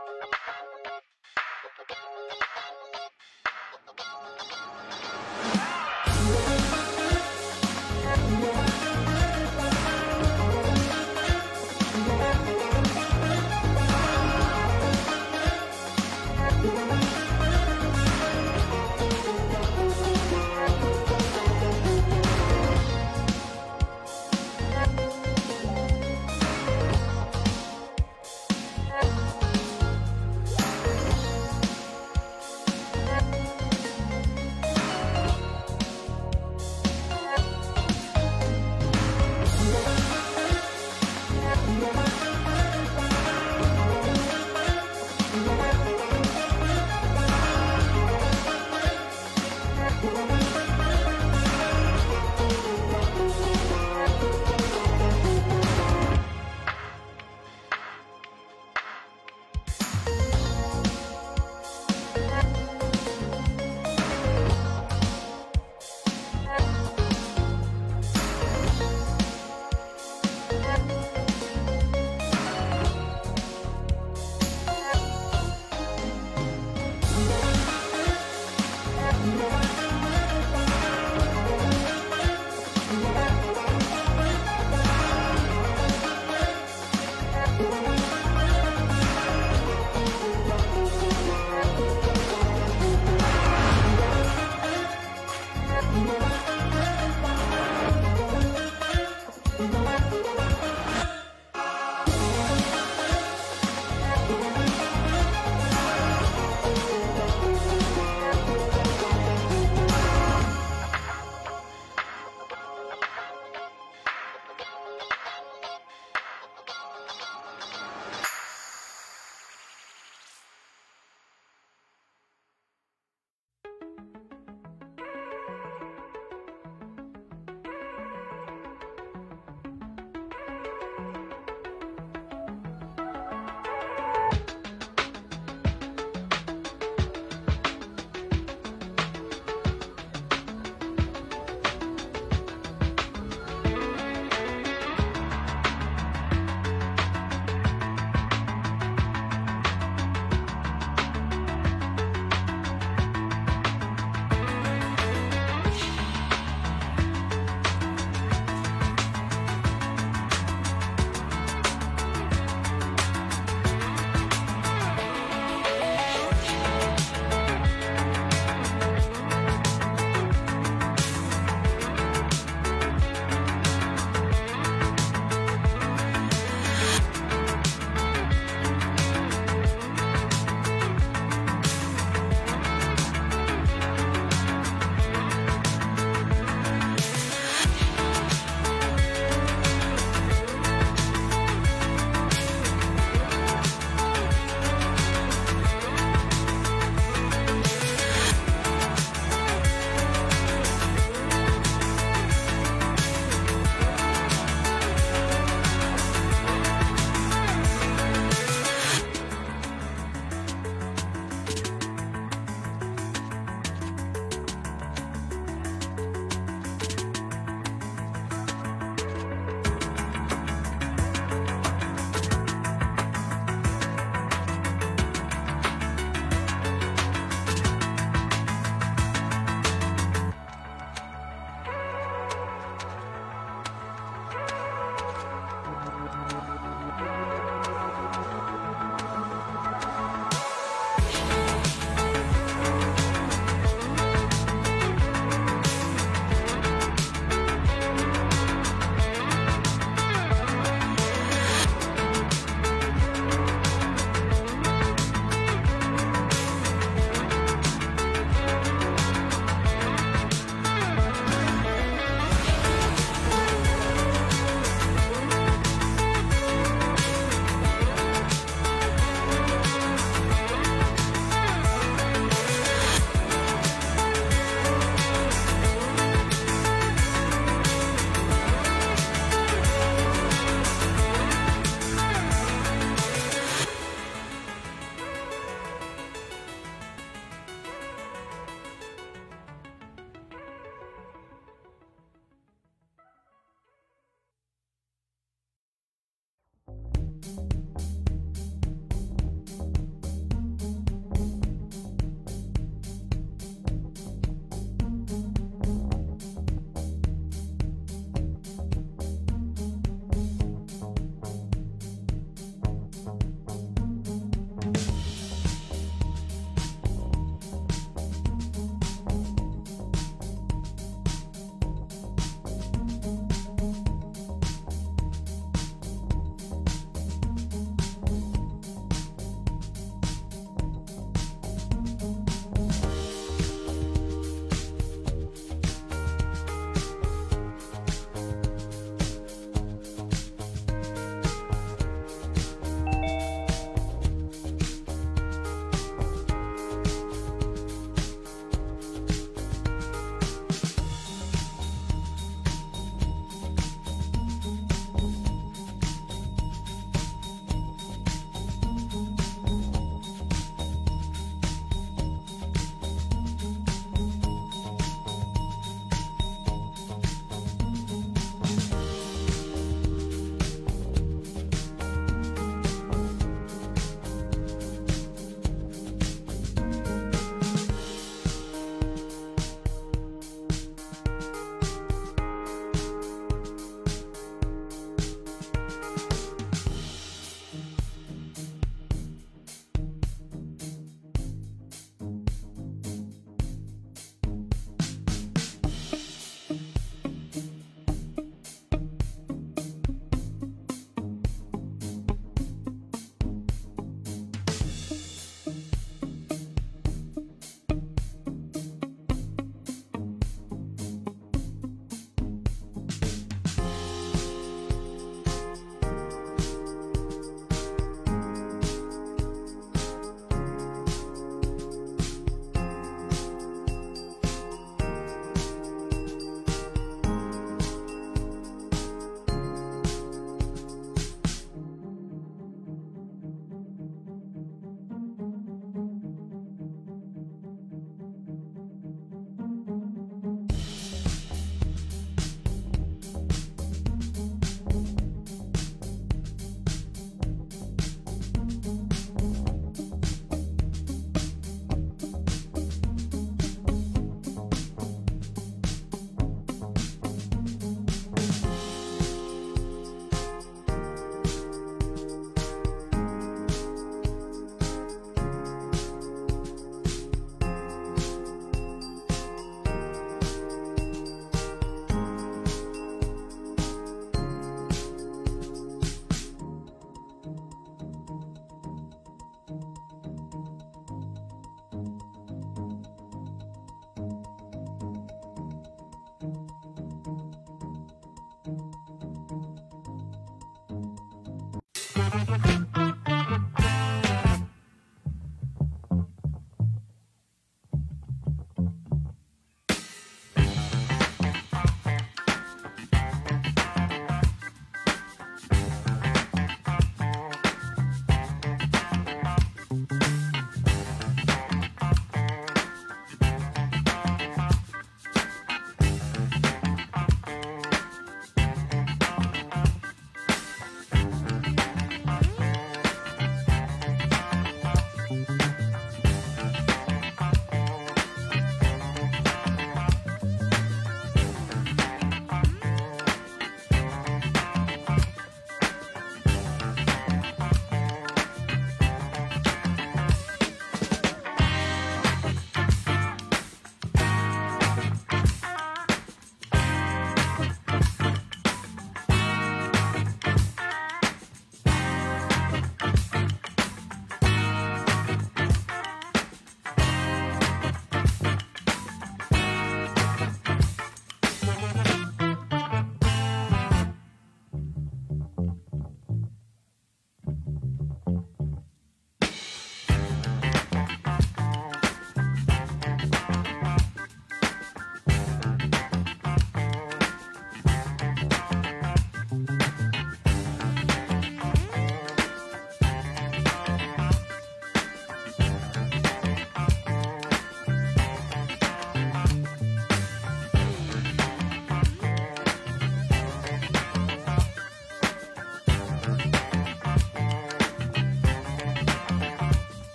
Thank you.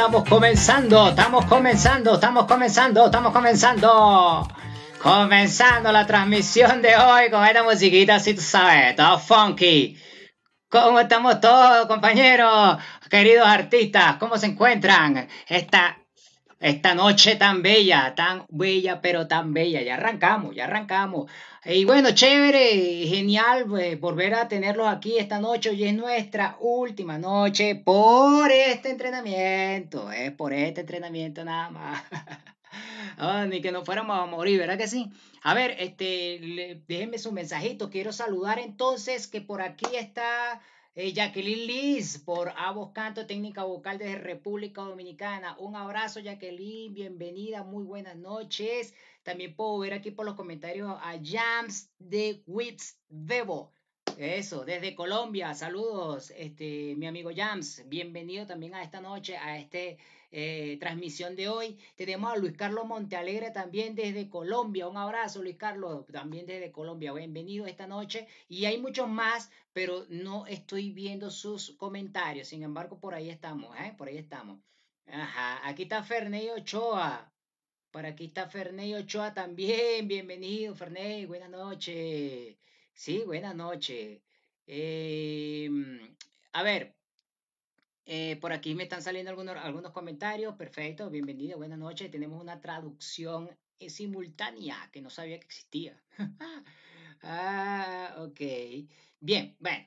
estamos comenzando, estamos comenzando, estamos comenzando, estamos comenzando. Comenzando la transmisión de hoy con esta musiquita, si tú sabes, todo funky. ¿Cómo estamos todos, compañeros? Queridos artistas, ¿cómo se encuentran? Esta esta noche tan bella, tan bella, pero tan bella. Ya arrancamos, ya arrancamos. Y bueno, chévere, genial pues, volver a tenerlos aquí esta noche. Hoy es nuestra última noche por este entrenamiento. Es por este entrenamiento nada más. Ah, ni que nos fuéramos a morir, ¿verdad que sí? A ver, este, déjenme su mensajito. Quiero saludar entonces que por aquí está eh, Jacqueline Liz, por Avos Canto, técnica vocal desde República Dominicana. Un abrazo, Jacqueline, bienvenida, muy buenas noches. También puedo ver aquí por los comentarios a Jams de Wits debo Eso, desde Colombia, saludos, este, mi amigo Jams, bienvenido también a esta noche, a este eh, transmisión de hoy. Tenemos a Luis Carlos Montealegre también desde Colombia. Un abrazo, Luis Carlos, también desde Colombia. Bienvenido esta noche. Y hay muchos más, pero no estoy viendo sus comentarios. Sin embargo, por ahí estamos, ¿eh? Por ahí estamos. Ajá, aquí está Ferney Ochoa. Por aquí está Ferney Ochoa también. Bienvenido, Ferney. Buenas noches. Sí, buenas noches. Em, a ver, eh, por aquí me están saliendo algunos, algunos comentarios. Perfecto, bienvenido, buenas noches. Tenemos una traducción eh, simultánea que no sabía que existía. ah, ok. Bien, bueno.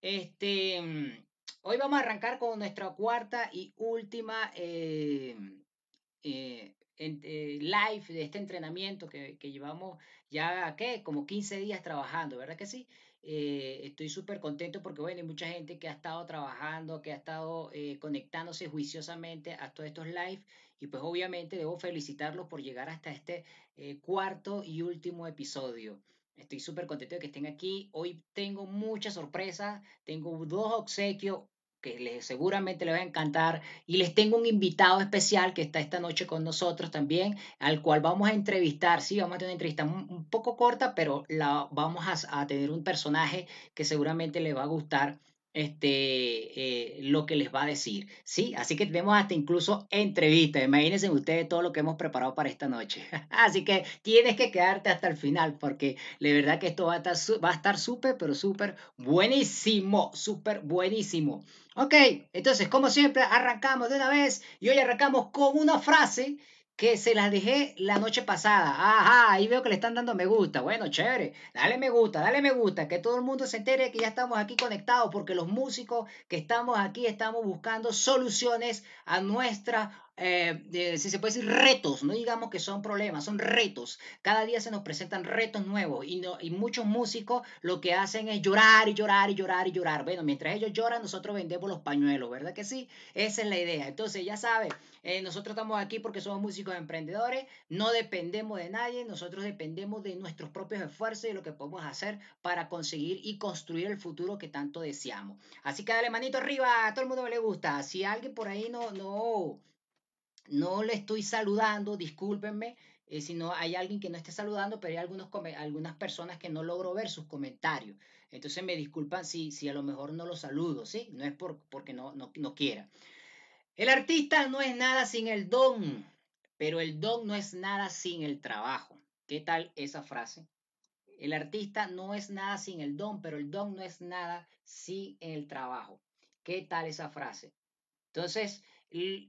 Este, mm, hoy vamos a arrancar con nuestra cuarta y última eh, live de este entrenamiento que, que, llevamos ya, ¿qué? Como 15 días trabajando, ¿verdad que sí? Eh, estoy súper contento porque, bueno, hay mucha gente que ha estado trabajando, que ha estado eh, conectándose juiciosamente a todos estos live y pues obviamente debo felicitarlos por llegar hasta este eh, cuarto y último episodio. Estoy súper contento de que estén aquí. Hoy tengo muchas sorpresas, tengo dos obsequios, que seguramente le va a encantar. Y les tengo un invitado especial que está esta noche con nosotros también, al cual vamos a entrevistar. Sí, vamos a tener una entrevista un, poco corta, pero la, vamos a, a tener un personaje que seguramente le va a gustar este, eh, lo que les va a decir. Sí, así que tenemos hasta incluso entrevistas. Imagínense ustedes todo lo que hemos preparado para esta noche. así que tienes que quedarte hasta el final porque la verdad que esto va a estar, va a estar súper, pero súper buenísimo, súper buenísimo. Ok, entonces como siempre arrancamos de una vez y hoy arrancamos con una frase que se las dejé la noche pasada. Ajá, ahí veo que le están dando me gusta. Bueno, chévere. Dale me gusta, dale me gusta. Que todo el mundo se entere que ya estamos aquí conectados porque los músicos que estamos aquí estamos buscando soluciones a nuestra eh, si se puede decir, retos, no digamos que son problemas, son retos. Cada día se nos presentan retos nuevos y, muchos músicos lo que hacen es llorar y llorar y llorar y llorar. Bueno, mientras ellos lloran, nosotros vendemos los pañuelos, ¿verdad que sí? Esa es la idea. Entonces, ya saben, eh, nosotros estamos aquí porque somos músicos emprendedores, no dependemos de nadie, nosotros dependemos de nuestros propios esfuerzos y lo que podemos hacer para conseguir y construir el futuro que tanto deseamos. Así que dale manito arriba, a todo el mundo que le gusta. Si alguien por ahí no, no no le estoy saludando, discúlpenme eh, si no hay alguien que no esté saludando, pero hay algunos, algunas personas que no logro ver sus comentarios. Entonces me disculpan si, si a lo mejor no los saludo, ¿sí? No es por, porque no, no, no quiera. El artista no es nada sin el don, pero el don no es nada sin el trabajo. ¿Qué tal esa frase? El artista no es nada sin el don, pero el don no es nada sin el trabajo. ¿Qué tal esa frase? Entonces,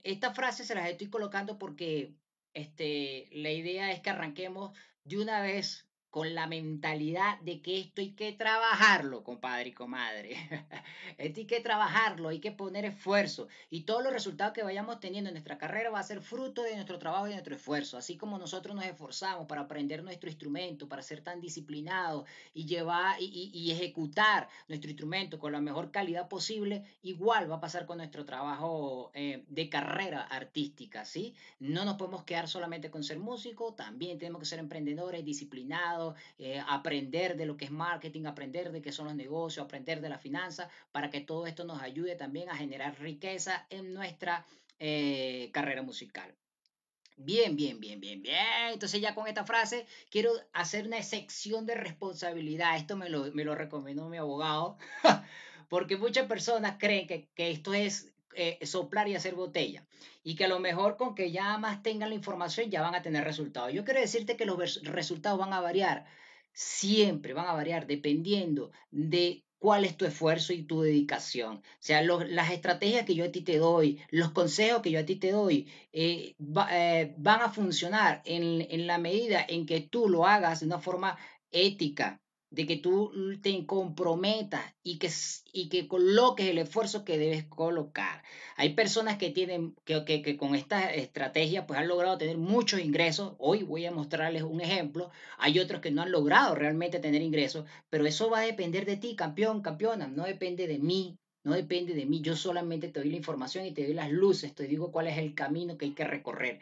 esta frase se las estoy colocando porque este, la idea es que arranquemos de una vez con la mentalidad de que esto hay que trabajarlo, compadre y comadre. esto hay que trabajarlo, hay que poner esfuerzo. Y todos los resultados que vayamos teniendo en nuestra carrera va a ser fruto de nuestro trabajo y de nuestro esfuerzo. Así como nosotros nos esforzamos para aprender nuestro instrumento, para ser tan disciplinados y llevar y, ejecutar nuestro instrumento con la mejor calidad posible, igual va a pasar con nuestro trabajo eh, de carrera artística, ¿sí? No nos podemos quedar solamente con ser músico, también tenemos que ser emprendedores, disciplinados eh, aprender de lo que es marketing, aprender de qué son los negocios, aprender de la finanza, para que todo esto nos ayude también a generar riqueza en nuestra eh, carrera musical. Bien, bien, bien, bien, bien. Entonces ya con esta frase quiero hacer una excepción de responsabilidad. Esto me lo, me recomendó mi abogado, porque muchas personas creen que, que esto es eh, soplar y hacer botella. Y que a lo mejor con que ya más tengan la información ya van a tener resultados. Yo quiero decirte que los resultados van a variar, siempre van a variar dependiendo de cuál es tu esfuerzo y tu dedicación. O sea, las estrategias que yo a ti te doy, los consejos que yo a ti te doy, eh, eh, van a funcionar en, en la medida en que tú lo hagas de una forma ética, de que tú te comprometas y que, y que coloques el esfuerzo que debes colocar. Hay personas que tienen, que, con esta estrategia pues han logrado tener muchos ingresos. Hoy voy a mostrarles un ejemplo. Hay otros que no han logrado realmente tener ingresos, pero eso va a depender de ti, campeón, campeona. No depende de mí, no depende de mí, yo solamente te doy la información y te doy las luces, te digo cuál es el camino que hay que recorrer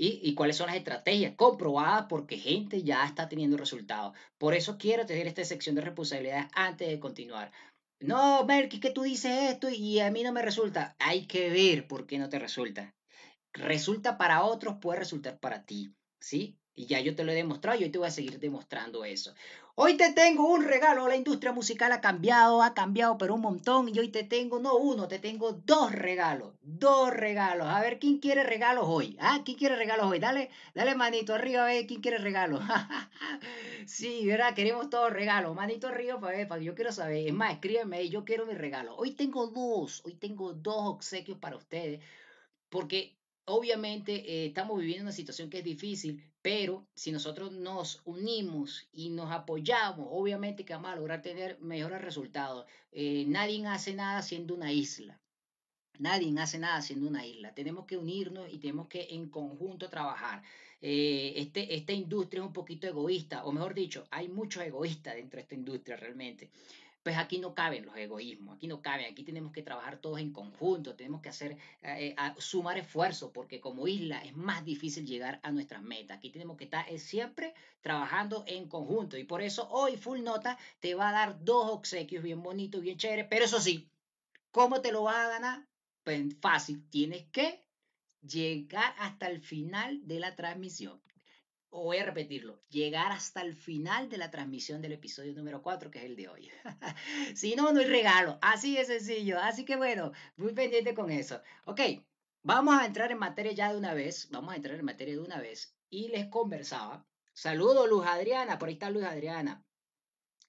y, cuáles son las estrategias comprobadas porque gente ya está teniendo resultados. Por eso quiero tener esta sección de responsabilidades antes de continuar. No, Melky, que tú dices esto y a mí no me resulta. Hay que ver por qué no te resulta. Resulta para otros, puede resultar para ti, ¿sí? Y ya yo te lo he demostrado y hoy te voy a seguir demostrando eso. Hoy te tengo un regalo. La industria musical ha cambiado, ha cambiado, pero un montón. Y hoy te tengo, no uno, te tengo dos regalos. Dos regalos. A ver, ¿quién quiere regalos hoy? ¿Ah? ¿Quién quiere regalos hoy? Dale, dale manito arriba, a ver, ¿quién quiere regalos? sí, ¿verdad? Queremos todos regalos. Manito arriba, para ver, para, yo quiero saber. Es más, escríbeme, yo quiero mi regalo. Hoy tengo dos, hoy tengo dos obsequios para ustedes. Porque obviamente eh, estamos viviendo una situación que es difícil pero si nosotros nos unimos y nos apoyamos, obviamente que vamos a lograr tener mejores resultados. Eh, nadie hace nada siendo una isla. Nadie hace nada siendo una isla. Tenemos que unirnos y tenemos que en conjunto trabajar. Eh, este, esta industria es un poquito egoísta, o mejor dicho, hay muchos egoístas dentro de esta industria realmente pues aquí no caben los egoísmos, aquí no caben, aquí tenemos que trabajar todos en conjunto, tenemos que hacer, eh, sumar esfuerzo, porque como isla es más difícil llegar a nuestras metas, aquí tenemos que estar eh, siempre trabajando en conjunto, y por eso hoy Full Nota te va a dar dos obsequios bien bonitos, bien chéveres, pero eso sí, ¿cómo te lo vas a ganar? Pues fácil, tienes que llegar hasta el final de la transmisión o voy a repetirlo, llegar hasta el final de la transmisión del episodio número 4, que es el de hoy. si no, no hay regalo. Así de sencillo. Así que bueno, muy pendiente con eso. Ok, vamos a entrar en materia ya de una vez. Vamos a entrar en materia de una vez. Y les conversaba. Saludo Luz Adriana, por ahí está Luz Adriana.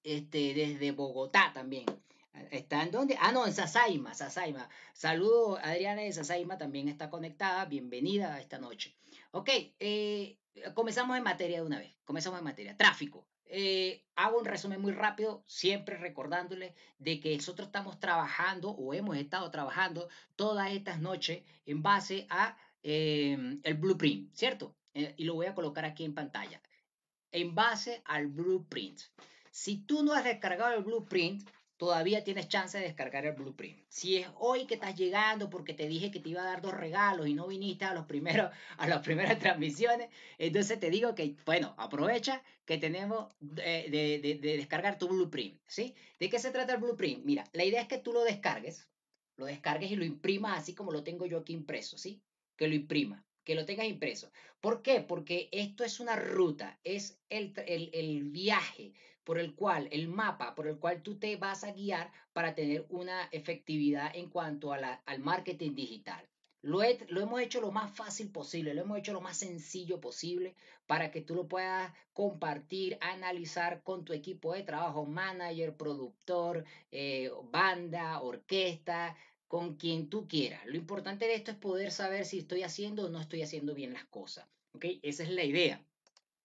Este, desde Bogotá también. ¿Está en dónde? Ah, no, en Sasaima, Sasaima. Saludo Adriana de Sasaima, también está conectada. Bienvenida a esta noche. Ok, eh, eh, comenzamos en materia de una vez, comenzamos en materia. Tráfico. Eh, hago un resumen muy rápido, siempre recordándole de que nosotros estamos trabajando o hemos estado trabajando todas estas noches en base a em, el blueprint, ¿cierto? Eh, y lo voy a colocar aquí en pantalla. En base al blueprint. Si tú no has descargado el blueprint, todavía tienes chance de descargar el blueprint. Si es hoy que estás llegando porque te dije que te iba a dar dos regalos y no viniste a los primeros a las primeras transmisiones, entonces te digo que bueno, aprovecha que tenemos de, descargar tu blueprint, ¿sí? ¿De qué se trata el blueprint? Mira, la idea es que tú lo descargues, lo descargues y lo imprimas así como lo tengo yo aquí impreso, ¿sí? Que lo imprima que lo tengas impreso. ¿Por qué? Porque esto es una ruta, es el, el, el, viaje por el cual, el mapa por el cual tú te vas a guiar para tener una efectividad en cuanto al marketing digital. Lo, hemos hecho lo más fácil posible, lo hemos hecho lo más sencillo posible para que tú lo puedas compartir, analizar con tu equipo de trabajo, manager, productor, eh, banda, orquesta, con quien tú quieras. Lo importante de esto es poder saber si estoy haciendo o no estoy haciendo bien las cosas. Okay, Esa es la idea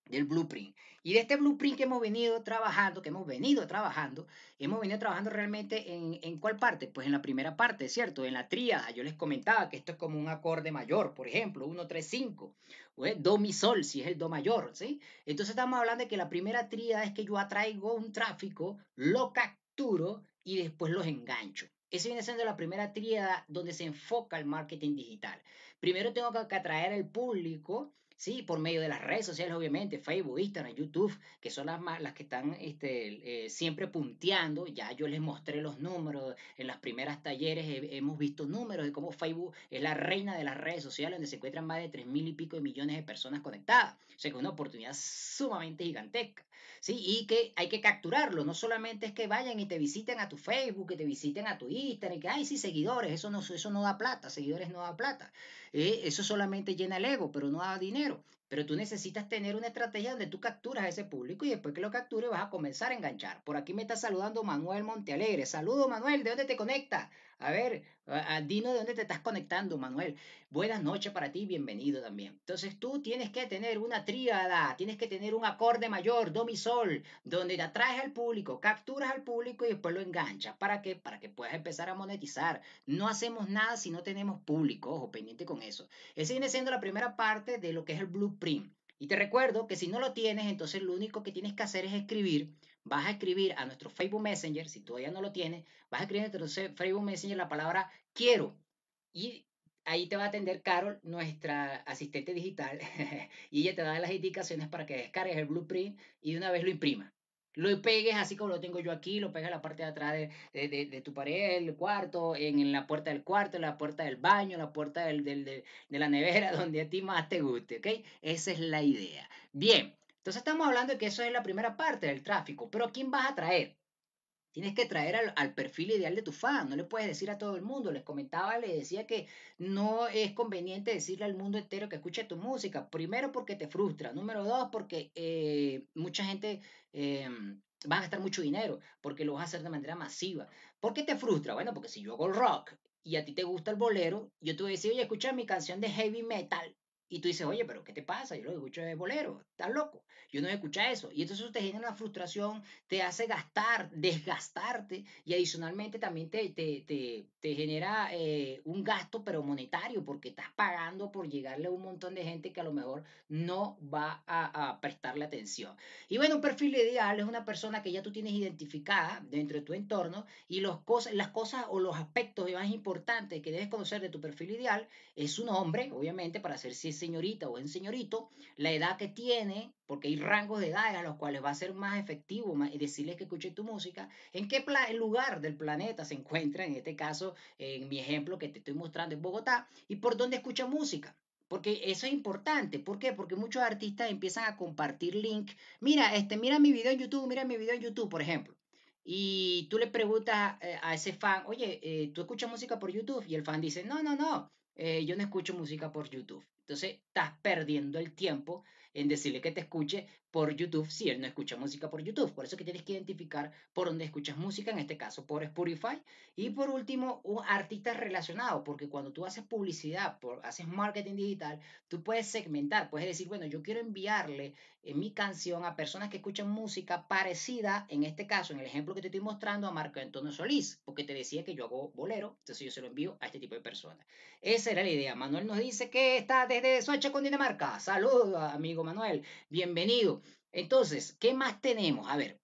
del blueprint. Y de este blueprint que hemos venido trabajando, que hemos venido trabajando, hemos venido trabajando realmente en, cuál parte? Pues en la primera parte, ¿cierto? En la tríada. Yo les comentaba que esto es como un acorde mayor, por ejemplo, 1, 3, 5, o es do, mi, sol, si es el do mayor, ¿sí? Entonces estamos hablando de que la primera tríada es que yo atraigo un tráfico, lo capturo y después los engancho. Esa viene siendo la primera tríada donde se enfoca el marketing digital. Primero tengo que atraer al público, Sí, por medio de las redes sociales, obviamente, Facebook, Instagram, YouTube, que son las, más, las que están este, eh, siempre punteando. Ya yo les mostré los números, en las primeras talleres hemos visto números de cómo Facebook es la reina de las redes sociales, donde se encuentran más de tres mil y pico de millones de personas conectadas. O sea, que es una oportunidad sumamente gigantesca. ¿sí? Y que hay que capturarlo, no solamente es que vayan y te visiten a tu Facebook, que te visiten a tu Instagram, que, ay, sí, seguidores, eso no, eso no da plata, seguidores no da plata, eh, eso solamente llena el ego, pero no da dinero. Pero tú necesitas tener una estrategia donde tú capturas a ese público y después que lo captures vas a comenzar a enganchar. Por aquí me está saludando Manuel Montealegre. Saludo Manuel, ¿de dónde te conecta? A ver, a, dino de dónde te estás conectando, Manuel. Buenas noches para ti, bienvenido también. Entonces tú tienes que tener una tríada, tienes que tener un acorde mayor, do, mi, sol, donde te atraes al público, capturas al público y después lo enganchas. ¿Para qué? Para que puedas empezar a monetizar. No hacemos nada si no tenemos público, ojo, pendiente con eso. Esa viene siendo la primera parte de lo que es el blueprint. Y te recuerdo que si no lo tienes, entonces lo único que tienes que hacer es escribir vas a escribir a nuestro Facebook Messenger, si todavía no lo tienes, vas a escribir a nuestro Facebook Messenger la palabra quiero. Y ahí te va a atender Carol, nuestra asistente digital, y ella te da las indicaciones para que descargues el blueprint y de una vez lo imprima. Lo pegues así como lo tengo yo aquí, lo pegas en la parte de atrás de, de, tu pared, el cuarto, en, la puerta del cuarto, en la puerta del baño, en la puerta del, de la nevera, donde a ti más te guste, ¿ok? Esa es la idea. Bien, entonces estamos hablando de que eso es la primera parte del tráfico, pero quién vas a traer? Tienes que traer al, perfil ideal de tu fan, no le puedes decir a todo el mundo, les comentaba, les decía que no es conveniente decirle al mundo entero que escuche tu música, primero porque te frustra, número dos porque eh, mucha gente... Eh, va a gastar mucho dinero porque lo vas a hacer de manera masiva. ¿Por qué te frustra? Bueno, porque si yo hago el rock y a ti te gusta el bolero, yo te voy a decir, oye, escucha mi canción de heavy metal. Y tú dices, oye, pero ¿qué te pasa? Yo lo que escucho es bolero, estás loco. Yo no escucha eso. Y entonces eso te genera una frustración, te hace gastar, desgastarte y adicionalmente también te, te, te, te genera eh, un gasto, pero monetario, porque estás pagando por llegarle a un montón de gente que a lo mejor no va a, prestarle atención. Y bueno, un perfil ideal es una persona que ya tú tienes identificada dentro de tu entorno y los cosas, las cosas o los aspectos más importantes que debes conocer de tu perfil ideal es un hombre, obviamente, para ser si señorita o en señorito la edad que tiene, porque hay rangos de edad a los cuales va a ser más efectivo más, eh, decirles que escuchen tu música, en qué lugar del planeta se encuentra, en este caso, en mi ejemplo que te estoy mostrando en Bogotá, y por dónde escucha música. Porque eso es importante. ¿Por qué? Porque muchos artistas empiezan a compartir link. Mira, este, mira mi video en YouTube, mira mi video en YouTube, por ejemplo. Y tú le preguntas eh, a ese fan, oye, eh, ¿tú escuchas música por YouTube? Y el fan dice, no, no, no, eh, yo no escucho música por YouTube. Entonces, estás perdiendo el tiempo en decirle que te escuche por YouTube si él no escucha música por YouTube. Por eso que tienes que identificar por dónde escuchas música, en este caso por Spotify. Y por último, un artista relacionado, porque cuando tú haces publicidad, haces marketing digital, tú puedes segmentar, puedes decir, bueno, yo quiero enviarle en eh, mi canción a personas que escuchan música parecida, en este caso, en el ejemplo que te estoy mostrando, a Marco Antonio Solís, porque te decía que yo hago bolero, entonces yo se lo envío a este tipo de personas. Esa era la idea. Manuel nos dice que está desde Suecia con Dinamarca. Saludos, amigo Manuel. Bienvenido. Entonces, ¿qué más tenemos? A ver,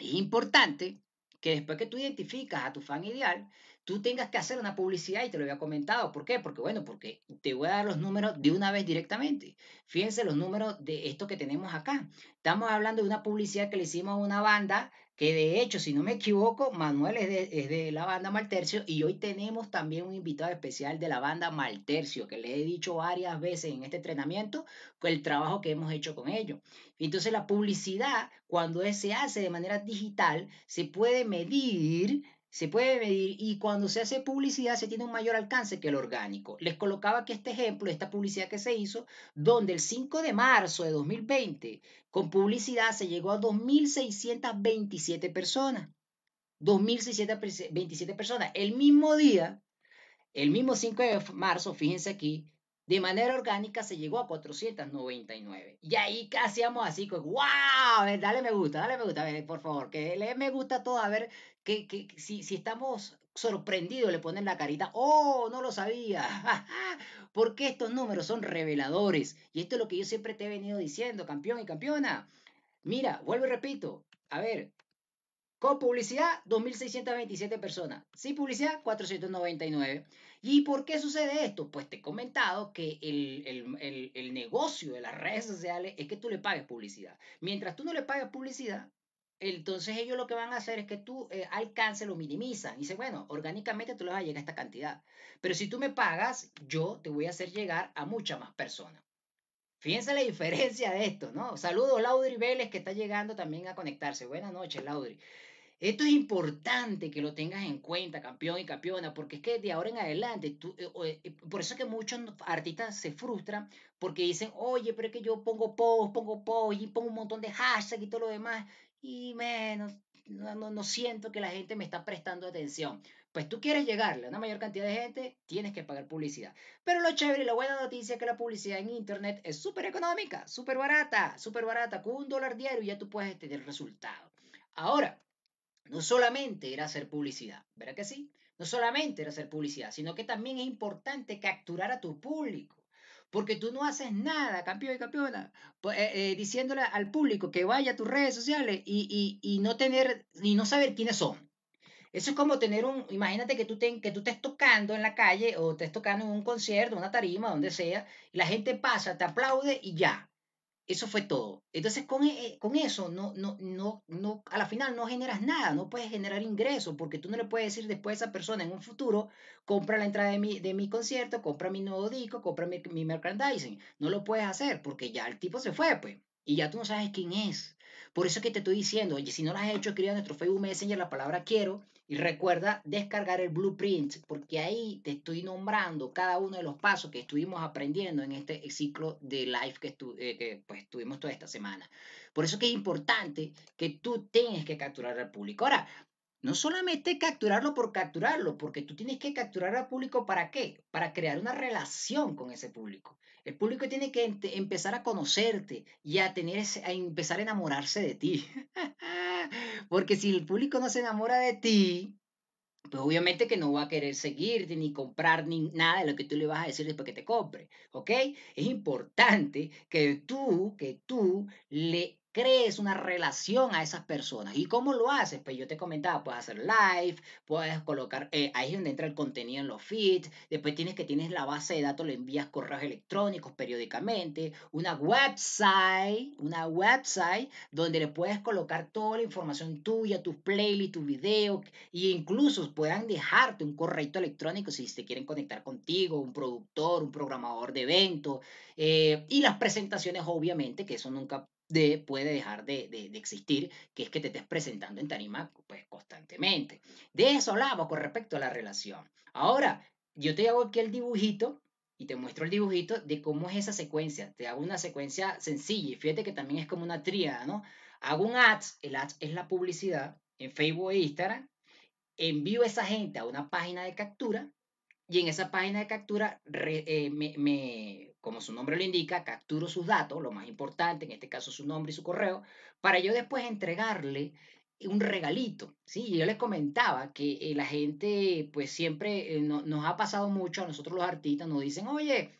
es importante que después que tú identificas a tu fan ideal, tú tengas que hacer una publicidad y te lo había comentado. ¿Por qué? Porque, bueno, porque te voy a dar los números de una vez directamente. Fíjense los números de esto que tenemos acá. Estamos hablando de una publicidad que le hicimos a una banda que de hecho, si no me equivoco, Manuel es de, la banda Maltercio y hoy tenemos también un invitado especial de la banda Maltercio, que les he dicho varias veces en este entrenamiento el trabajo que hemos hecho con ellos. Entonces la publicidad, cuando se hace de manera digital, se puede medir se puede medir y cuando se hace publicidad se tiene un mayor alcance que el orgánico. Les colocaba aquí este ejemplo, esta publicidad que se hizo, donde el 5 de marzo de 2020, con publicidad se llegó a 2.627 personas. 2.627 personas. El mismo día, el mismo 5 de marzo, fíjense aquí, de manera orgánica se llegó a 499. Y ahí casiamos así, con, pues, wow, dale me gusta, dale me gusta, ver, por favor, que le me gusta todo, a ver, que, si, si estamos sorprendidos le ponen la carita, oh, no lo sabía, porque estos números son reveladores. Y esto es lo que yo siempre te he venido diciendo, campeón y campeona. Mira, vuelvo y repito, a ver, con publicidad, 2.627 personas. Sin publicidad, 499. ¿Y por qué sucede esto? Pues te he comentado que el, el, negocio de las redes sociales es que tú le pagues publicidad. Mientras tú no le pagas publicidad, entonces ellos lo que van a hacer es que tú eh, alcance lo minimizan. Dice, bueno, orgánicamente tú le vas a llegar a esta cantidad. Pero si tú me pagas, yo te voy a hacer llegar a muchas más personas. Fíjense la diferencia de esto, ¿no? Saludos, Laudri Vélez, que está llegando también a conectarse. Buenas noches, Laudri. Esto es importante que lo tengas en cuenta, campeón y campeona, porque es que de ahora en adelante, eh, eh, por eso que muchos artistas se frustran porque dicen, oye, pero es que yo pongo post, pongo post y pongo un montón de hashtag y todo lo demás, y menos, no, siento que la gente me está prestando atención. Pues tú quieres llegarle a una mayor cantidad de gente, tienes que pagar publicidad. Pero lo chévere y la buena noticia es que la publicidad en Internet es súper económica, súper barata, súper barata, con un dólar diario ya tú puedes tener resultado. Ahora, no solamente era hacer publicidad, ¿verdad que sí? No solamente era hacer publicidad, sino que también es importante capturar a tu público. Porque tú no haces nada, campeón y campeona, pues, eh, eh, diciéndole al público que vaya a tus redes sociales y, no tener, no saber quiénes son. Eso es como tener un, imagínate que tú, ten que tú estés tocando en la calle o estés tocando en un concierto, una tarima, donde sea, y la gente pasa, te aplaude y ya. Eso fue todo. Entonces, con, e, con eso, no, no, no, no, a la final no generas nada, no puedes generar ingresos, porque tú no le puedes decir después a esa persona en un futuro, compra la entrada de mi, de mi concierto, compra mi nuevo disco, compra mi, mi merchandising. No lo puedes hacer, porque ya el tipo se fue, pues y ya tú no sabes quién es. Por eso es que te estoy diciendo, oye, si no lo has hecho, escribe a nuestro Facebook Messenger la palabra quiero y recuerda descargar el blueprint, porque ahí te estoy nombrando cada uno de los pasos que estuvimos aprendiendo en este ciclo de live que, eh, que pues, tuvimos toda esta semana. Por eso es que es importante que tú tengas que capturar al público. Ahora, no solamente capturarlo por capturarlo, porque tú tienes que capturar al público para qué? Para crear una relación con ese público. El público tiene que empezar a conocerte y a, tener a empezar a enamorarse de ti. porque si el público no se enamora de ti, pues obviamente que no va a querer seguirte ni comprar ni nada de lo que tú le vas a decir después que te compre, ¿ok? Es importante que tú, que tú le crees una relación a esas personas. ¿Y cómo lo haces? Pues yo te comentaba, puedes hacer live, puedes colocar, eh, ahí es donde entra el contenido en los feeds, después tienes que tienes la base de datos, le envías correos electrónicos periódicamente, una website, una website donde le puedes colocar toda la información tuya, tus playlists, tu videos, e incluso puedan dejarte un correo electrónico si te quieren conectar contigo, un productor, un programador de eventos, eh, y las presentaciones obviamente, que eso nunca puede dejar de, existir, que es que te estés presentando en tarima pues, constantemente. De eso hablamos con respecto a la relación. Ahora, yo te hago aquí el dibujito y te muestro el dibujito de cómo es esa secuencia. Te hago una secuencia sencilla y fíjate que también es como una tríada, ¿no? Hago un ad, el ad es la publicidad en Facebook e Instagram, envío a esa gente a una página de captura y en esa página de captura eh, me como su nombre lo indica, capturo sus datos, lo más importante, en este caso su nombre y su correo, para yo después entregarle un regalito, ¿sí? Yo les comentaba que eh, la gente, pues siempre eh, nos ha pasado mucho, a nosotros los artistas nos dicen, oye,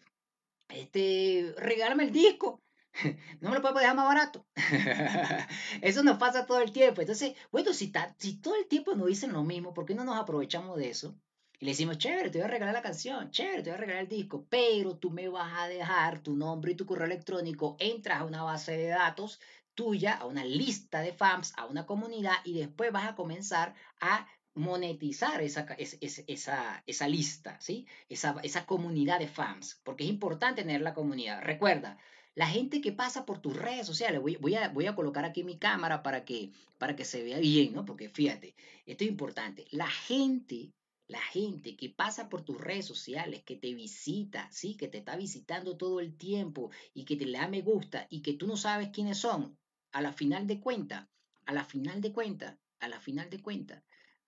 este, regálame el disco, no me lo puedo dejar más barato. eso nos pasa todo el tiempo. Entonces, bueno, si, si todo el tiempo nos dicen lo mismo, ¿por qué no nos aprovechamos de eso? Y le decimos, chévere, te voy a regalar la canción, chévere, te voy a regalar el disco, pero tú me vas a dejar tu nombre y tu correo electrónico, entras a una base de datos tuya, a una lista de fans, a una comunidad y después vas a comenzar a monetizar esa, esa, esa, lista, ¿sí? esa comunidad de fans, porque es importante tener la comunidad. Recuerda, la gente que pasa por tus redes sociales, voy, voy, a, voy a colocar aquí mi cámara para que, para que se vea bien, ¿no? Porque fíjate, esto es importante, la gente la gente que pasa por tus redes sociales, que te visita, ¿sí? que te está visitando todo el tiempo y que te le da me gusta y que tú no sabes quiénes son, a la final de cuenta, a la final de cuenta, a la final de cuenta,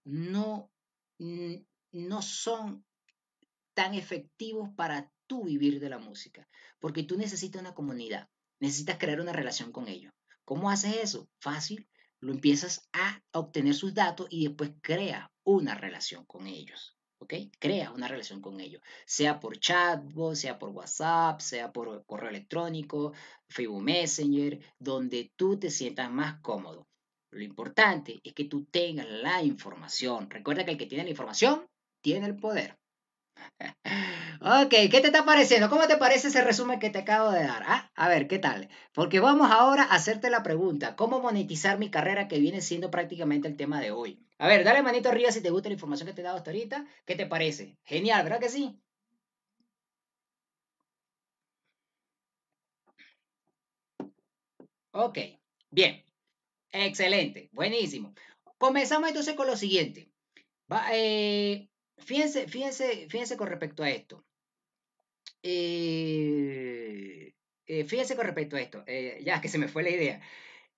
no, no son tan efectivos para tú vivir de la música, porque tú necesitas una comunidad, necesitas crear una relación con ellos. ¿Cómo haces eso? Fácil, lo empiezas a obtener sus datos y después crea una relación con ellos. ¿Ok? Crea una relación con ellos, sea por chatbot, sea por WhatsApp, sea por correo electrónico, Facebook Messenger, donde tú te sientas más cómodo. Lo importante es que tú tengas la información. Recuerda que el que tiene la información tiene el poder. ok, ¿qué te está pareciendo? ¿Cómo te parece ese resumen que te acabo de dar? Ah, a ver, ¿qué tal? Porque vamos ahora a hacerte la pregunta, ¿cómo monetizar mi carrera que viene siendo prácticamente el tema de hoy? A ver, dale manito arriba si te gusta la información que te he dado hasta ahorita. ¿Qué te parece? Genial, ¿verdad que sí? Ok, bien. Excelente, buenísimo. Comenzamos entonces con lo siguiente. Va, eh, fíjense, fíjense, con respecto a esto. Eh, eh, fíjense con respecto a esto. Eh, ya, que se me fue la idea.